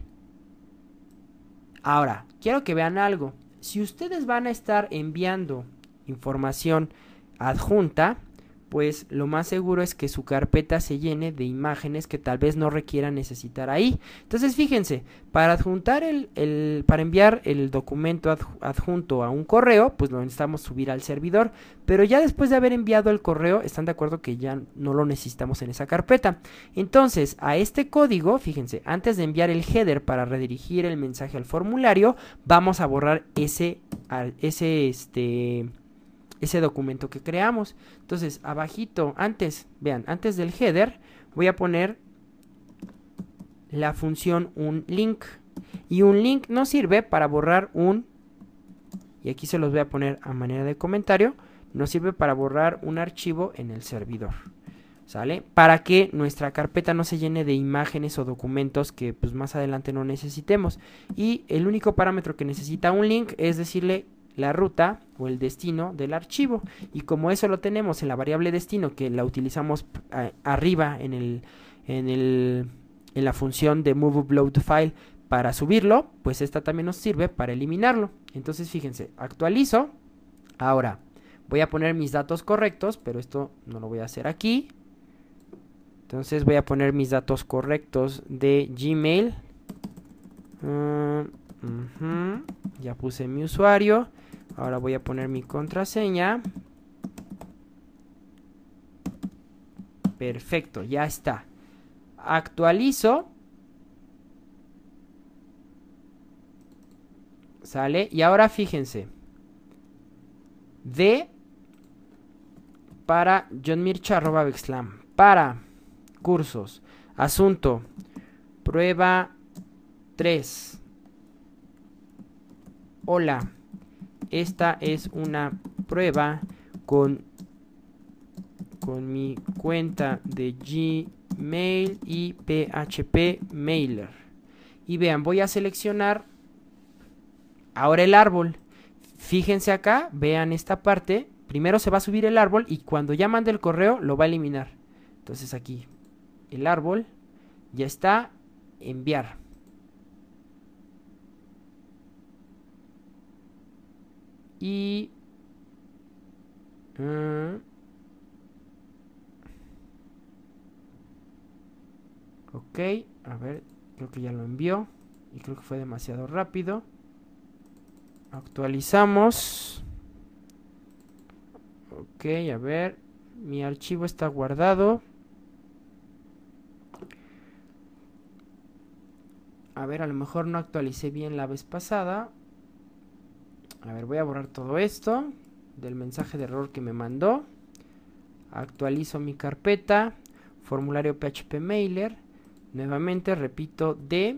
Ahora, quiero que vean algo. Si ustedes van a estar enviando información adjunta, pues lo más seguro es que su carpeta se llene de imágenes que tal vez no requiera necesitar ahí. Entonces fíjense, para adjuntar el, el para enviar el documento adjunto a un correo, pues lo necesitamos subir al servidor, pero ya después de haber enviado el correo, están de acuerdo que ya no lo necesitamos en esa carpeta. Entonces, a este código, fíjense, antes de enviar el header para redirigir el mensaje al formulario, vamos a borrar ese, ese este, ese documento que creamos. Entonces, abajito, antes, vean, antes del header, voy a poner la función un link. Y un link no sirve para borrar un, y aquí se los voy a poner a manera de comentario, nos sirve para borrar un archivo en el servidor. ¿Sale? Para que nuestra carpeta no se llene de imágenes o documentos que pues, más adelante no necesitemos. Y el único parámetro que necesita un link es decirle la ruta o el destino del archivo. Y como eso lo tenemos en la variable destino que la utilizamos arriba en, el, en, la función de move upload file para subirlo, pues esta también nos sirve para eliminarlo. Entonces fíjense, actualizo. Ahora voy a poner mis datos correctos, pero esto no lo voy a hacer aquí. Entonces voy a poner mis datos correctos de Gmail. Ah, ya puse mi usuario. Ahora voy a poner mi contraseña. Perfecto, ya está. Actualizo. Sale. Y ahora fíjense. D para John Bexlam. Para cursos. Asunto. Prueba 3. Hola. Esta es una prueba con, con mi cuenta de Gmail y PHP Mailer. Y vean, voy a seleccionar ahora el árbol. Fíjense acá, vean esta parte. Primero se va a subir el árbol y cuando ya mande el correo lo va a eliminar. Entonces aquí, el árbol, ya está, enviar. Y... Mm. ok, a ver, creo que ya lo envió. Y creo que fue demasiado rápido. Actualizamos. Ok, a ver. Mi archivo está guardado. A ver, a lo mejor no actualicé bien la vez pasada. A ver, voy a borrar todo esto del mensaje de error que me mandó. Actualizo mi carpeta, formulario PHP mailer. Nuevamente repito de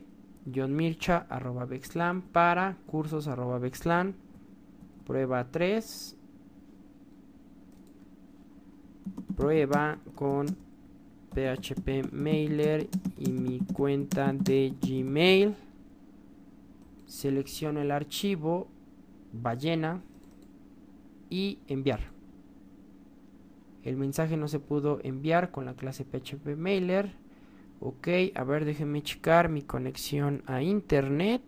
johnmircha.bexlan para cursos.bexlan. Prueba 3. Prueba con PHP mailer y mi cuenta de Gmail. Selecciono el archivo ballena y enviar. El mensaje no se pudo enviar con la clase PHP Mailer. Ok, a ver, déjenme checar mi conexión a internet.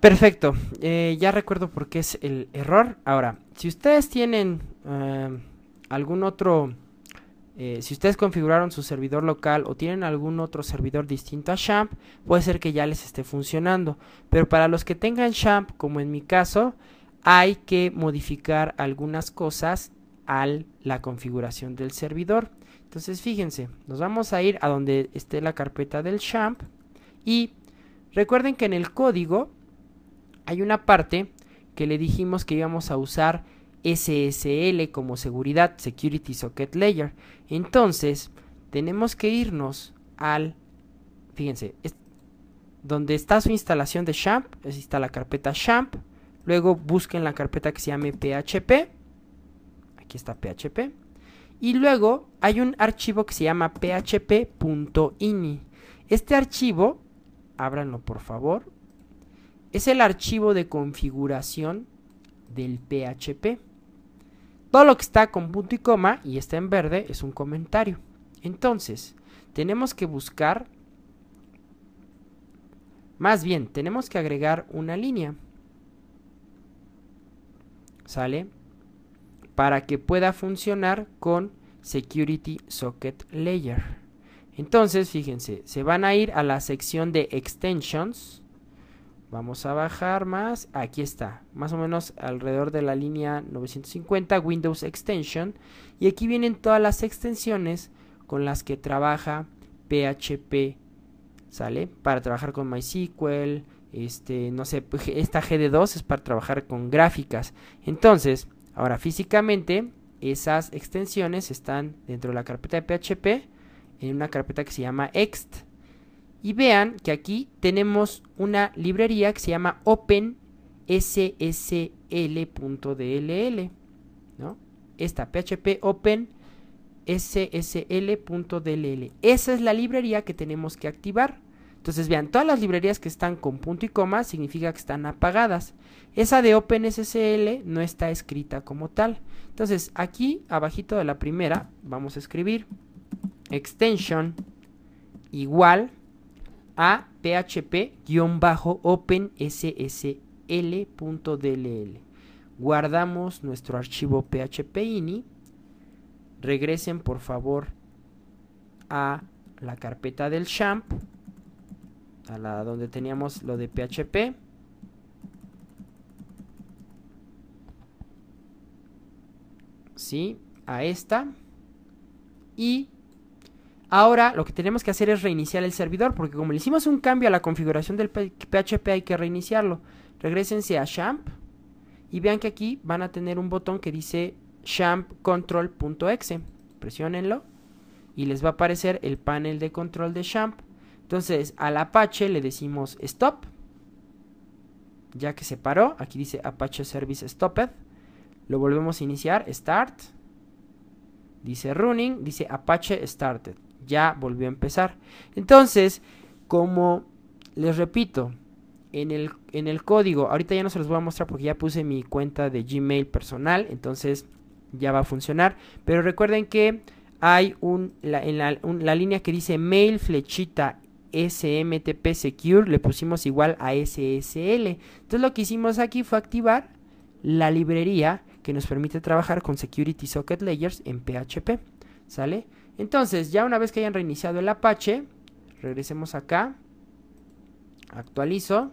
Perfecto, eh, ya recuerdo por qué es el error. Ahora, si ustedes tienen eh, algún otro eh, si ustedes configuraron su servidor local o tienen algún otro servidor distinto a Champ, puede ser que ya les esté funcionando. Pero para los que tengan Champ, como en mi caso, hay que modificar algunas cosas a la configuración del servidor. Entonces fíjense, nos vamos a ir a donde esté la carpeta del Champ y recuerden que en el código hay una parte que le dijimos que íbamos a usar SSL como seguridad, Security Socket Layer. Entonces, tenemos que irnos al, fíjense, donde está su instalación de Shamp, ahí está la carpeta Shamp, luego busquen la carpeta que se llame PHP, aquí está PHP, y luego hay un archivo que se llama php.ini. Este archivo, ábranlo por favor, es el archivo de configuración del PHP. Todo lo que está con punto y coma y está en verde es un comentario. Entonces, tenemos que buscar, más bien, tenemos que agregar una línea. ¿Sale? Para que pueda funcionar con Security Socket Layer. Entonces, fíjense, se van a ir a la sección de Extensions. Vamos a bajar más. Aquí está. Más o menos alrededor de la línea 950 Windows Extension. Y aquí vienen todas las extensiones con las que trabaja PHP. ¿Sale? Para trabajar con MySQL. Este, no sé, pues, esta GD2 es para trabajar con gráficas. Entonces, ahora físicamente, esas extensiones están dentro de la carpeta de PHP en una carpeta que se llama ext. Y vean que aquí tenemos una librería que se llama OpenSSL.dll, ¿no? Esta PHP Open Esa es la librería que tenemos que activar. Entonces vean, todas las librerías que están con punto y coma significa que están apagadas. Esa de OpenSSL no está escrita como tal. Entonces aquí abajito de la primera vamos a escribir extension igual a php ssl.dll. Guardamos nuestro archivo php ini. Regresen por favor a la carpeta del champ, a la donde teníamos lo de php. ¿Sí? A esta. Y Ahora lo que tenemos que hacer es reiniciar el servidor, porque como le hicimos un cambio a la configuración del PHP hay que reiniciarlo. Regresense a Shamp y vean que aquí van a tener un botón que dice shampcontrol.exe. Presionenlo y les va a aparecer el panel de control de Shamp. Entonces al Apache le decimos stop, ya que se paró. Aquí dice Apache Service Stopped. Lo volvemos a iniciar, start. Dice running, dice Apache started ya volvió a empezar. Entonces, como les repito, en el, en el código, ahorita ya no se los voy a mostrar porque ya puse mi cuenta de Gmail personal, entonces ya va a funcionar. Pero recuerden que hay un, en la, la línea que dice mail flechita SMTP Secure, le pusimos igual a SSL. Entonces lo que hicimos aquí fue activar la librería que nos permite trabajar con Security Socket Layers en PHP. ¿Sale? Entonces, ya una vez que hayan reiniciado el Apache, regresemos acá. Actualizo.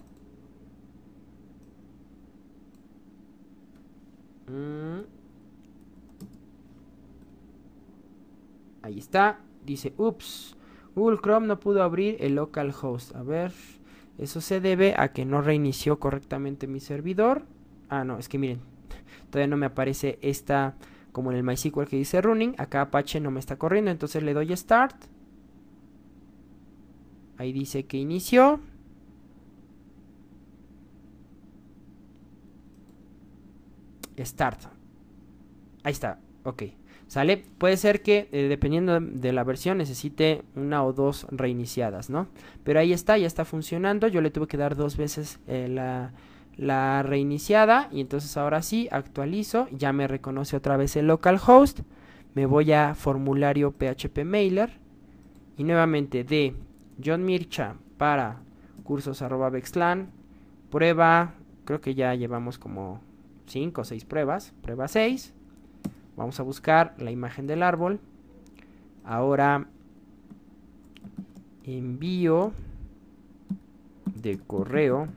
Mm. Ahí está. Dice, ups, Google Chrome no pudo abrir el localhost. A ver, eso se debe a que no reinició correctamente mi servidor. Ah, no, es que miren, <laughs> todavía no me aparece esta como en el MySQL que dice running, acá Apache no me está corriendo, entonces le doy start. Ahí dice que inició. Start. Ahí está, ok. ¿Sale? Puede ser que eh, dependiendo de la versión necesite una o dos reiniciadas, ¿no? Pero ahí está, ya está funcionando. Yo le tuve que dar dos veces eh, la, la reiniciada y entonces ahora sí actualizo, ya me reconoce otra vez el localhost, me voy a formulario PHP mailer y nuevamente de John Mircha para cursos arroba prueba, creo que ya llevamos como 5 o 6 pruebas, prueba 6, vamos a buscar la imagen del árbol, ahora envío de correo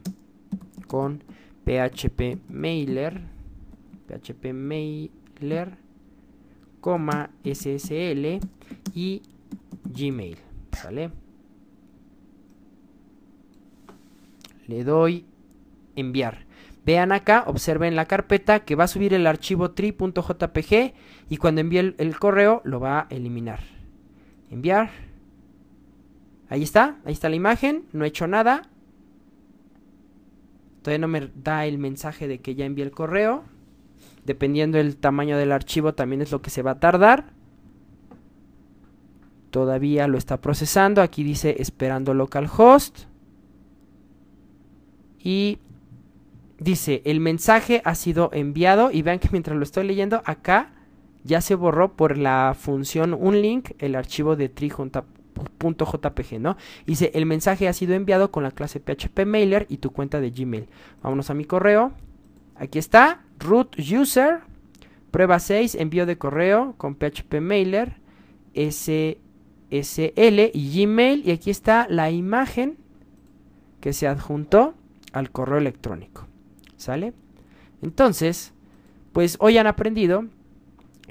con php mailer php coma ssl y gmail Sale. le doy enviar vean acá observen la carpeta que va a subir el archivo tri.jpg y cuando envíe el correo lo va a eliminar enviar ahí está ahí está la imagen no he hecho nada Todavía no me da el mensaje de que ya envié el correo. Dependiendo del tamaño del archivo también es lo que se va a tardar. Todavía lo está procesando. Aquí dice esperando localhost. Y dice, el mensaje ha sido enviado. Y vean que mientras lo estoy leyendo acá ya se borró por la función unlink el archivo de tree .jpg, ¿no? Dice, el mensaje ha sido enviado con la clase PHP Mailer y tu cuenta de Gmail. Vámonos a mi correo. Aquí está, root user, prueba 6, envío de correo con PHP Mailer, SSL y Gmail. Y aquí está la imagen que se adjuntó al correo electrónico. ¿Sale? Entonces, pues hoy han aprendido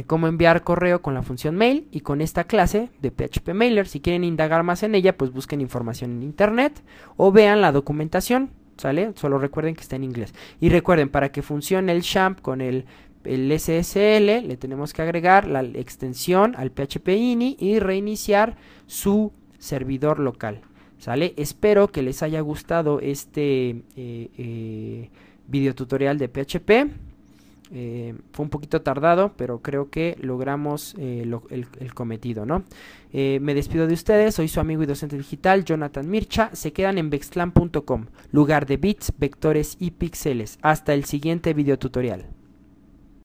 cómo enviar correo con la función mail y con esta clase de PHP Mailer. Si quieren indagar más en ella, pues busquen información en internet o vean la documentación, ¿sale? Solo recuerden que está en inglés. Y recuerden, para que funcione el champ con el, SSL, le tenemos que agregar la extensión al PHP INI y reiniciar su servidor local, ¿sale? Espero que les haya gustado este eh, eh video tutorial de PHP. Eh, fue un poquito tardado, pero creo que logramos eh, el, cometido, ¿no? Eh, me despido de ustedes, soy su amigo y docente digital, Jonathan Mircha. Se quedan en vextlan.com, lugar de bits, vectores y píxeles. Hasta el siguiente tutorial.